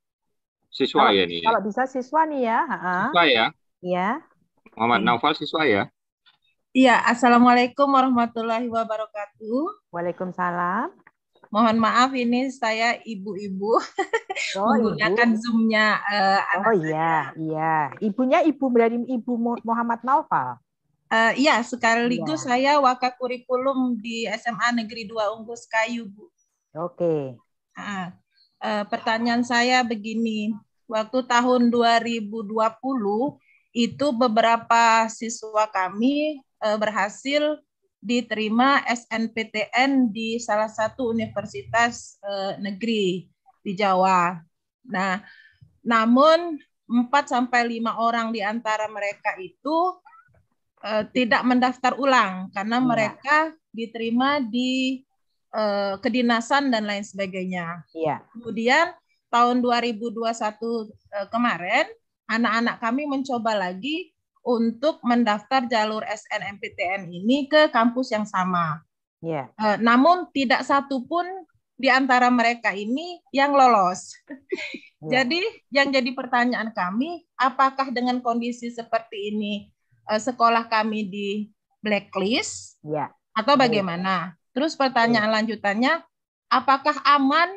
Siswa kalau, ya nih. Ya? Kalau bisa siswa nih ya. Ha -ha. Siswa ya. Iya. Muhammad hmm. Naufal siswa ya. Iya, Assalamualaikum warahmatullahi wabarakatuh. Waalaikumsalam. Mohon maaf ini saya ibu-ibu oh, menggunakan ibu. zoomnya uh, Oh iya, iya. Ibunya ibu dari ibu Muhammad Naufal. Uh, iya, sekaligus ya. saya waka kurikulum di SMA Negeri 2 Unggus Kayu, Bu. Oke. Okay. Uh, uh, eh, pertanyaan saya begini, waktu tahun 2020 itu beberapa siswa kami uh, berhasil diterima SNPTN di salah satu universitas eh, negeri di Jawa. Nah, namun 4 sampai 5 orang di antara mereka itu eh, tidak mendaftar ulang karena ya. mereka diterima di eh, kedinasan dan lain sebagainya. Ya. Kemudian tahun 2021 eh, kemarin anak-anak kami mencoba lagi untuk mendaftar jalur SNMPTN ini ke kampus yang sama. Yeah. Iya. Uh, namun tidak satu pun di antara mereka ini yang lolos. Yeah. jadi yang jadi pertanyaan kami, apakah dengan kondisi seperti ini uh, sekolah kami di blacklist yeah. atau bagaimana? Yeah. Terus pertanyaan yeah. lanjutannya, apakah aman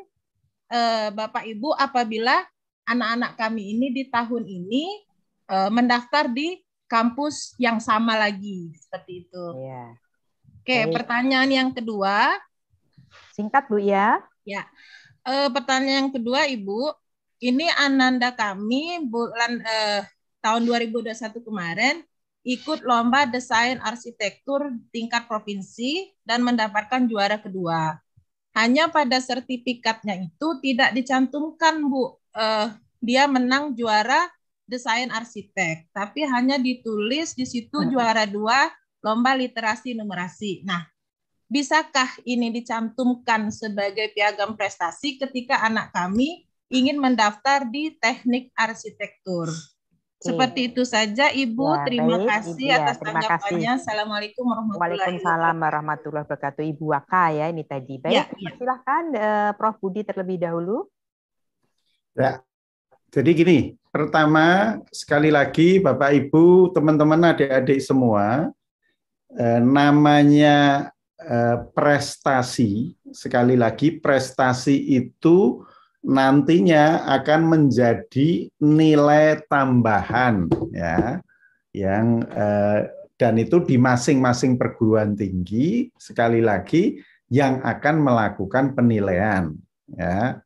uh, Bapak Ibu apabila anak-anak kami ini di tahun ini uh, mendaftar di kampus yang sama lagi seperti itu. Ya. Oke, Baik. pertanyaan yang kedua. Singkat Bu ya. Ya. E, pertanyaan yang kedua Ibu, ini ananda kami bulan e, tahun 2021 kemarin ikut lomba desain arsitektur tingkat provinsi dan mendapatkan juara kedua. Hanya pada sertifikatnya itu tidak dicantumkan Bu, eh, dia menang juara desain arsitek, tapi hanya ditulis di situ hmm. juara dua lomba literasi numerasi. Nah, bisakah ini dicantumkan sebagai piagam prestasi ketika anak kami ingin mendaftar di teknik arsitektur? Seperti itu saja, Ibu. Ya, terima baik, kasih ya, atas terima tanggapannya. Kasih. Assalamualaikum warahmatullahi wabarakatuh. Waalaikumsalam warahmatullahi wabarakatuh. Ibu Waka ya ini tadi. Baik, ya, ya. silakan eh, Prof Budi terlebih dahulu. Ya, jadi gini, pertama sekali lagi Bapak Ibu, teman-teman adik-adik semua, eh, namanya eh, prestasi, sekali lagi prestasi itu nantinya akan menjadi nilai tambahan ya yang eh, dan itu di masing-masing perguruan tinggi sekali lagi yang akan melakukan penilaian ya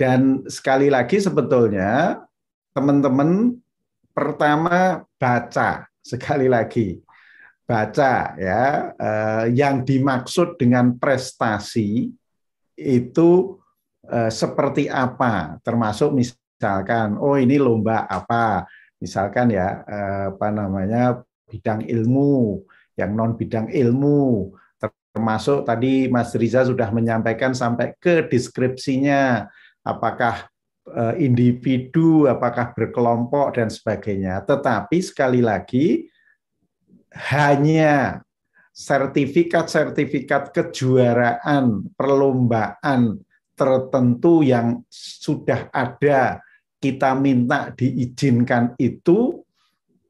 dan sekali lagi sebetulnya teman-teman pertama baca sekali lagi baca ya eh, yang dimaksud dengan prestasi itu eh, seperti apa termasuk misalkan oh ini lomba apa misalkan ya eh, apa namanya bidang ilmu yang non bidang ilmu termasuk tadi Mas Riza sudah menyampaikan sampai ke deskripsinya apakah eh, individu, apakah berkelompok dan sebagainya. Tetapi sekali lagi hanya sertifikat-sertifikat kejuaraan perlombaan tertentu yang sudah ada kita minta diizinkan itu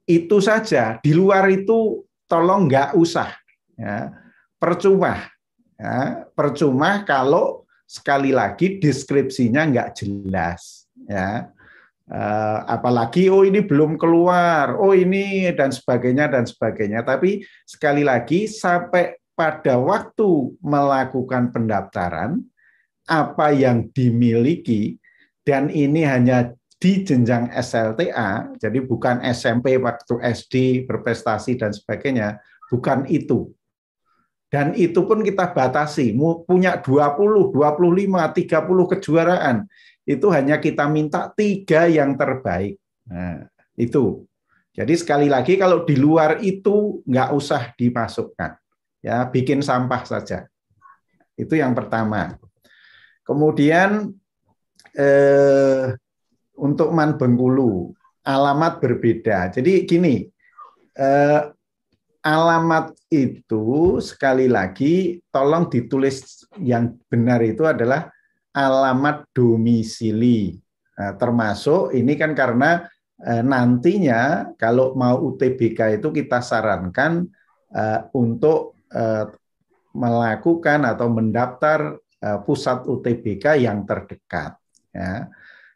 itu saja di luar itu tolong nggak usah ya percuma ya, percuma kalau sekali lagi deskripsinya nggak jelas ya eh, apalagi oh ini belum keluar oh ini dan sebagainya dan sebagainya tapi sekali lagi sampai pada waktu melakukan pendaftaran apa yang dimiliki dan ini hanya di jenjang SLTA jadi bukan SMP waktu SD berprestasi dan sebagainya bukan itu dan itu pun kita batasi, punya 20, 25, 30 kejuaraan. Itu hanya kita minta tiga yang terbaik. Nah, itu. Jadi sekali lagi kalau di luar itu nggak usah dimasukkan. Ya, bikin sampah saja. Itu yang pertama. Kemudian eh, untuk Man Bengkulu, alamat berbeda. Jadi gini, eh, alamat itu sekali lagi tolong ditulis yang benar itu adalah alamat domisili. Nah, termasuk ini kan karena eh, nantinya kalau mau UTBK itu kita sarankan eh, untuk eh, melakukan atau mendaftar eh, pusat UTBK yang terdekat. Ya.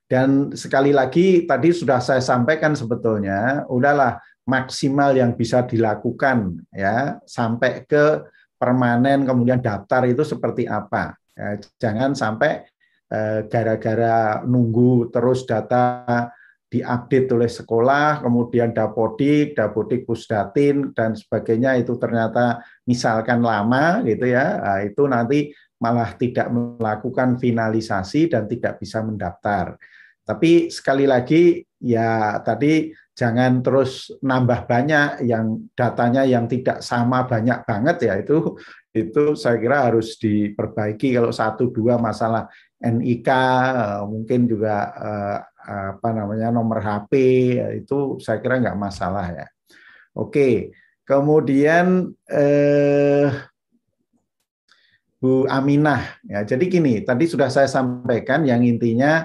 Dan sekali lagi tadi sudah saya sampaikan sebetulnya, udahlah maksimal yang bisa dilakukan ya sampai ke permanen kemudian daftar itu seperti apa ya, jangan sampai eh, gara-gara eh, nunggu terus data diupdate oleh sekolah kemudian dapodik dapodik pusdatin dan sebagainya itu ternyata misalkan lama gitu ya nah, itu nanti malah tidak melakukan finalisasi dan tidak bisa mendaftar tapi sekali lagi ya tadi jangan terus nambah banyak yang datanya yang tidak sama banyak banget ya itu itu saya kira harus diperbaiki kalau satu dua masalah NIK eh, mungkin juga eh, apa namanya nomor HP ya itu saya kira nggak masalah ya oke kemudian eh, Bu Aminah ya jadi gini tadi sudah saya sampaikan yang intinya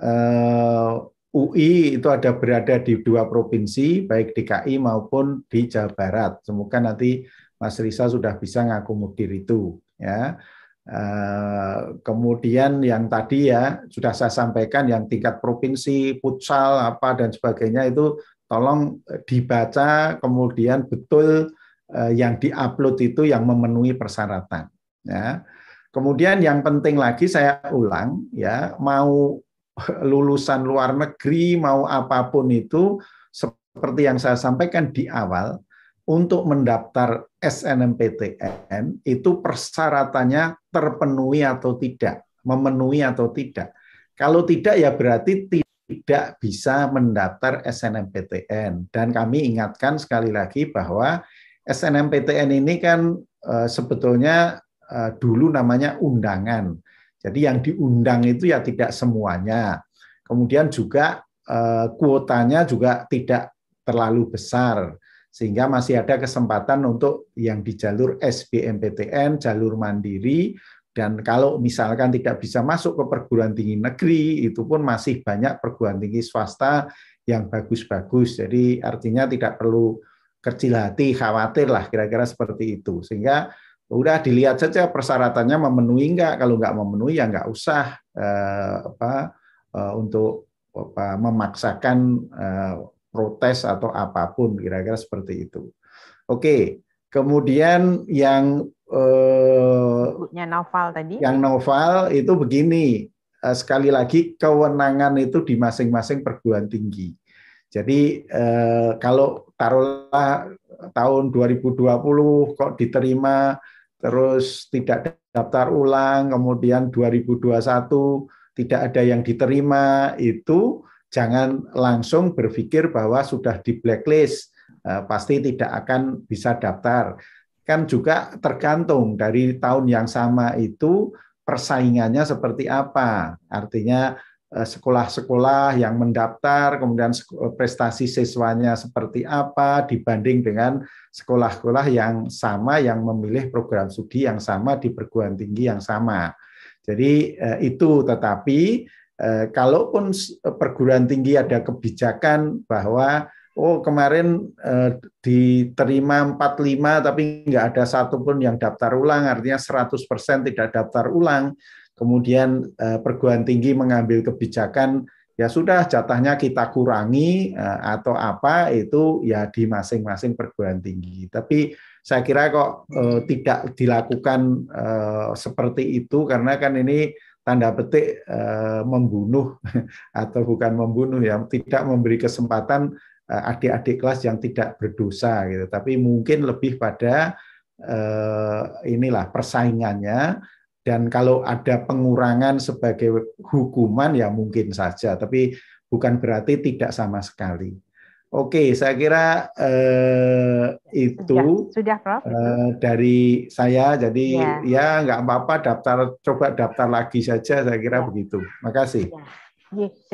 eh, UI itu ada berada di dua provinsi, baik DKI maupun di Jawa Barat. Semoga nanti Mas Risa sudah bisa ngakomodir itu. Ya. Eh, kemudian yang tadi ya sudah saya sampaikan yang tingkat provinsi, futsal apa dan sebagainya itu tolong eh, dibaca kemudian betul eh, yang diupload itu yang memenuhi persyaratan. Ya. Kemudian yang penting lagi saya ulang ya mau lulusan luar negeri mau apapun itu seperti yang saya sampaikan di awal untuk mendaftar SNMPTN itu persyaratannya terpenuhi atau tidak, memenuhi atau tidak. Kalau tidak ya berarti tidak bisa mendaftar SNMPTN dan kami ingatkan sekali lagi bahwa SNMPTN ini kan e, sebetulnya e, dulu namanya undangan jadi yang diundang itu ya tidak semuanya. Kemudian juga eh, kuotanya juga tidak terlalu besar sehingga masih ada kesempatan untuk yang di jalur SBMPTN, jalur mandiri dan kalau misalkan tidak bisa masuk ke perguruan tinggi negeri itu pun masih banyak perguruan tinggi swasta yang bagus-bagus. Jadi artinya tidak perlu kecil hati, khawatir lah kira-kira seperti itu. Sehingga udah dilihat saja persyaratannya memenuhi nggak kalau nggak memenuhi ya nggak usah eh, apa eh, untuk apa, memaksakan eh, protes atau apapun kira-kira seperti itu oke kemudian yang eh, novel tadi yang novel itu begini eh, sekali lagi kewenangan itu di masing-masing perguruan tinggi jadi eh, kalau taruhlah tahun 2020 kok diterima terus tidak daftar ulang, kemudian 2021 tidak ada yang diterima, itu jangan langsung berpikir bahwa sudah di blacklist, eh, pasti tidak akan bisa daftar. Kan juga tergantung dari tahun yang sama itu persaingannya seperti apa. Artinya Eh, sekolah-sekolah yang mendaftar, kemudian eh, prestasi siswanya seperti apa dibanding dengan sekolah-sekolah yang sama yang memilih program studi yang sama di perguruan tinggi yang sama. Jadi eh, itu tetapi kalaupun perguruan tinggi ada kebijakan bahwa oh kemarin diterima 45 tapi nggak ada satupun yang daftar ulang, artinya 100% tidak daftar ulang kemudian eh, perguruan tinggi mengambil kebijakan ya sudah jatahnya kita kurangi eh, atau apa itu ya di masing-masing perguruan tinggi. Tapi saya kira kok eh, tidak dilakukan eh, seperti itu karena kan ini tanda petik eh, membunuh atau bukan membunuh ya tidak memberi kesempatan eh, adik-adik kelas yang tidak berdosa gitu. Tapi mungkin lebih pada eh, inilah persaingannya dan kalau ada pengurangan sebagai hukuman ya mungkin saja, tapi bukan berarti tidak sama sekali. Oke, saya kira eh, itu sudah, sudah Prof. Eh, dari saya. Jadi ya. ya nggak apa-apa, daftar coba daftar lagi saja. Saya kira ya. begitu. Makasih. Ya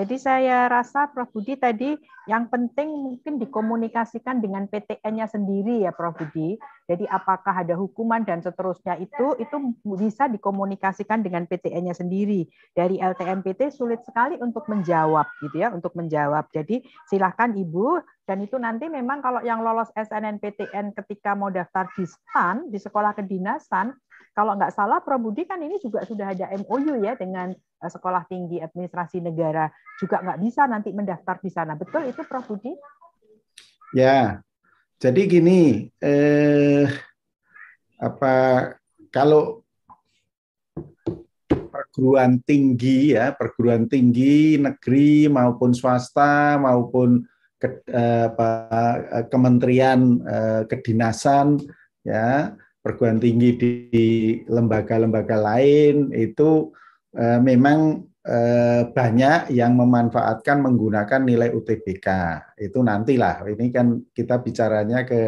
jadi saya rasa Prof Budi tadi yang penting mungkin dikomunikasikan dengan PTN-nya sendiri ya Prof Budi. Jadi apakah ada hukuman dan seterusnya itu itu bisa dikomunikasikan dengan PTN-nya sendiri. Dari LTMPT sulit sekali untuk menjawab gitu ya, untuk menjawab. Jadi silahkan Ibu dan itu nanti memang kalau yang lolos SNNPTN ketika mau daftar di STAN di sekolah kedinasan kalau nggak salah, Prof. Budi kan ini juga sudah ada MOU ya dengan eh, Sekolah Tinggi Administrasi Negara. Juga nggak bisa nanti mendaftar di sana. Betul itu, Prof. Budi? Ya, jadi gini, eh, apa kalau perguruan tinggi ya perguruan tinggi negeri maupun swasta maupun ke, eh, apa, eh, kementerian eh, kedinasan ya perguruan tinggi di lembaga-lembaga lain itu eh, memang eh, banyak yang memanfaatkan menggunakan nilai UTBK. Itu nantilah, ini kan kita bicaranya ke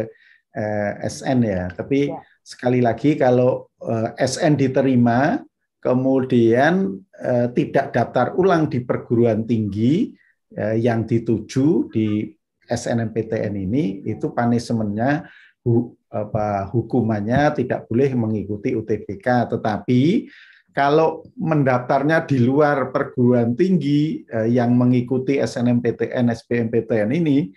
eh, SN ya. Tapi ya. sekali lagi kalau eh, SN diterima, kemudian eh, tidak daftar ulang di perguruan tinggi eh, yang dituju di SNMPTN ini, itu punishmentnya hu, apa, hukumannya tidak boleh mengikuti UTBK, tetapi kalau mendaftarnya di luar perguruan tinggi eh, yang mengikuti SNMPTN, SBMPTN ini,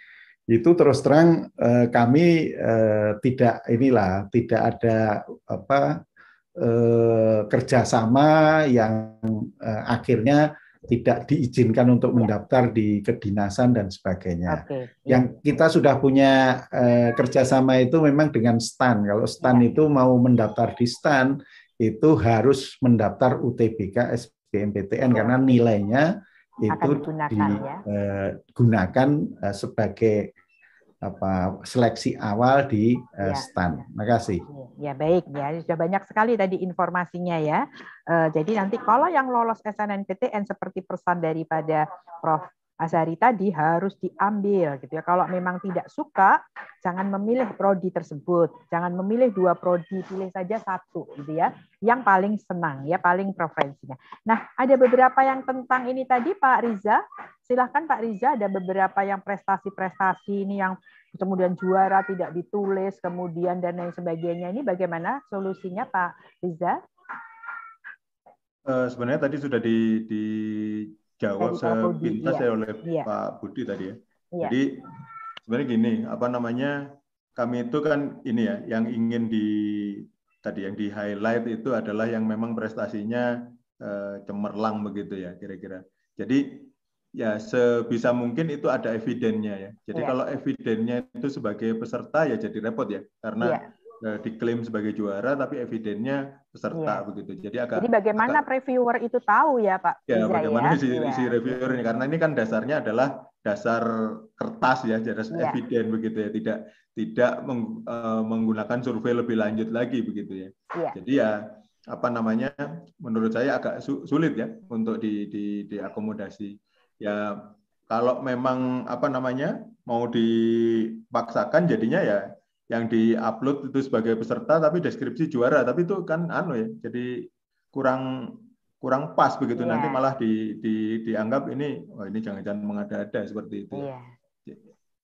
itu terus terang eh, kami eh, tidak inilah, tidak ada apa eh, kerjasama yang eh, akhirnya tidak diizinkan untuk mendaftar di kedinasan dan sebagainya. Okay. Iya. Yang kita sudah punya eh, kerjasama itu memang dengan STAN. Kalau STAN yeah. itu mau mendaftar di STAN itu harus mendaftar UTBK SBMPTN karena iya. nilainya itu digunakan, digunakan ya? Eh, eh, sebagai apa seleksi awal di uh, eh, ya. STAN. Iya. Terima kasih. Ya baik ya sudah banyak sekali tadi informasinya ya. Uh, jadi nanti kalau yang lolos SNMPTN seperti pesan daripada Prof Asari tadi harus diambil gitu ya. Kalau memang tidak suka, jangan memilih prodi tersebut. Jangan memilih dua prodi, pilih saja satu gitu ya. Yang paling senang ya, paling preferensinya. Nah, ada beberapa yang tentang ini tadi Pak Riza. Silahkan Pak Riza ada beberapa yang prestasi-prestasi ini yang kemudian juara tidak ditulis, kemudian dan lain sebagainya. Ini bagaimana solusinya Pak Riza? Eh, sebenarnya tadi sudah di, di dijawab sepintas iya. ya oleh iya. Pak Budi tadi ya. Iya. Jadi sebenarnya gini, apa namanya kami itu kan ini ya, yang ingin di tadi yang di highlight itu adalah yang memang prestasinya eh, cemerlang begitu ya kira-kira. Jadi ya sebisa mungkin itu ada evidennya ya. Jadi iya. kalau evidennya itu sebagai peserta ya jadi repot ya karena iya. Eh, diklaim sebagai juara tapi evidennya peserta iya. begitu. Jadi agak Jadi bagaimana agak, reviewer itu tahu ya, Pak? Ya, Bisa, bagaimana ya? isi isi iya. reviewer ini karena ini kan dasarnya adalah dasar kertas ya, dasar iya. eviden begitu ya, tidak tidak meng, uh, menggunakan survei lebih lanjut lagi begitu ya. Iya. Jadi ya apa namanya? Menurut saya agak su sulit ya untuk di di diakomodasi. Ya kalau memang apa namanya? mau dipaksakan jadinya ya yang diupload itu sebagai peserta tapi deskripsi juara tapi itu kan anu ya jadi kurang kurang pas begitu yeah. nanti malah di, di dianggap ini oh ini jangan-jangan mengada-ada seperti itu yeah.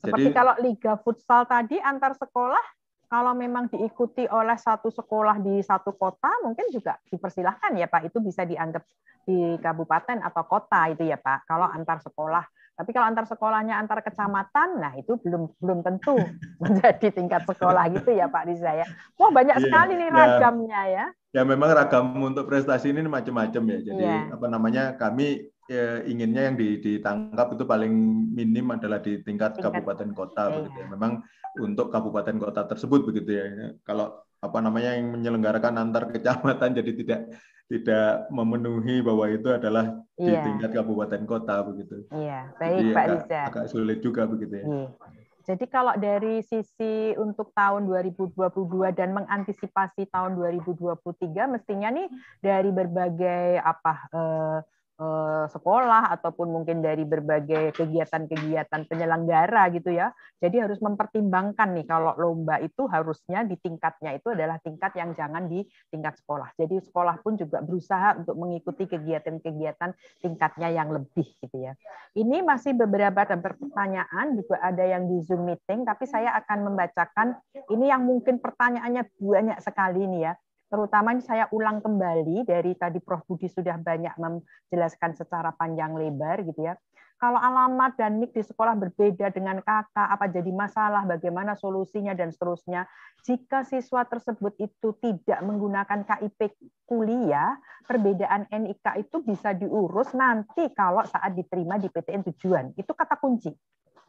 Seperti Jadi, kalau liga futsal tadi antar sekolah, kalau memang diikuti oleh satu sekolah di satu kota, mungkin juga dipersilahkan ya Pak. Itu bisa dianggap di kabupaten atau kota itu ya Pak. Kalau antar sekolah tapi kalau antar sekolahnya antar kecamatan, nah itu belum belum tentu menjadi tingkat sekolah gitu ya Pak Riza ya. Wah banyak iya, sekali nih iya. ragamnya ya. Ya memang ragam untuk prestasi ini macam-macam ya. Jadi ya. apa namanya kami ya, inginnya yang ditangkap itu paling minim adalah di tingkat, tingkat kabupaten kota ya. begitu ya. Memang untuk kabupaten kota tersebut begitu ya. Kalau apa namanya yang menyelenggarakan antar kecamatan jadi tidak tidak memenuhi bahwa itu adalah di iya. tingkat kabupaten kota begitu. Iya, baik Jadi Pak Riza. Agak sulit juga begitu ya. Iya. Jadi kalau dari sisi untuk tahun 2022 dan mengantisipasi tahun 2023 mestinya nih dari berbagai apa eh, Eh, sekolah ataupun mungkin dari berbagai kegiatan-kegiatan penyelenggara gitu ya. Jadi harus mempertimbangkan nih kalau lomba itu harusnya di tingkatnya itu adalah tingkat yang jangan di tingkat sekolah. Jadi sekolah pun juga berusaha untuk mengikuti kegiatan-kegiatan tingkatnya yang lebih gitu ya. Ini masih beberapa ada pertanyaan juga ada yang di Zoom meeting tapi saya akan membacakan ini yang mungkin pertanyaannya banyak sekali nih ya terutama ini saya ulang kembali dari tadi Prof Budi sudah banyak menjelaskan secara panjang lebar gitu ya. Kalau alamat dan nik di sekolah berbeda dengan kakak, apa jadi masalah, bagaimana solusinya dan seterusnya. Jika siswa tersebut itu tidak menggunakan KIP kuliah, perbedaan NIK itu bisa diurus nanti kalau saat diterima di PTN tujuan. Itu kata kunci.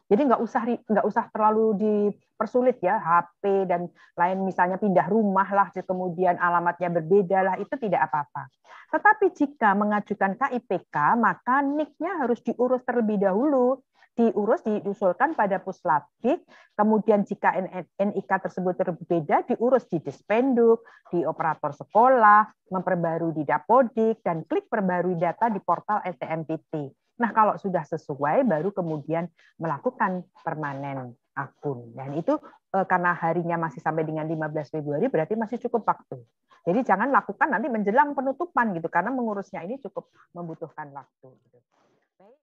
Jadi nggak usah nggak usah terlalu dipersulit ya HP dan lain misalnya pindah rumah lah kemudian alamatnya berbeda lah itu tidak apa-apa. Tetapi jika mengajukan KIPK maka niknya harus diurus terlebih dahulu diurus diusulkan pada puslapik kemudian jika NIK tersebut berbeda diurus di dispenduk, di operator sekolah, memperbarui di dapodik dan klik perbarui data di portal STMPT. Nah, kalau sudah sesuai baru kemudian melakukan permanen akun. Dan itu eh, karena harinya masih sampai dengan 15 Februari berarti masih cukup waktu. Jadi jangan lakukan nanti menjelang penutupan gitu karena mengurusnya ini cukup membutuhkan waktu.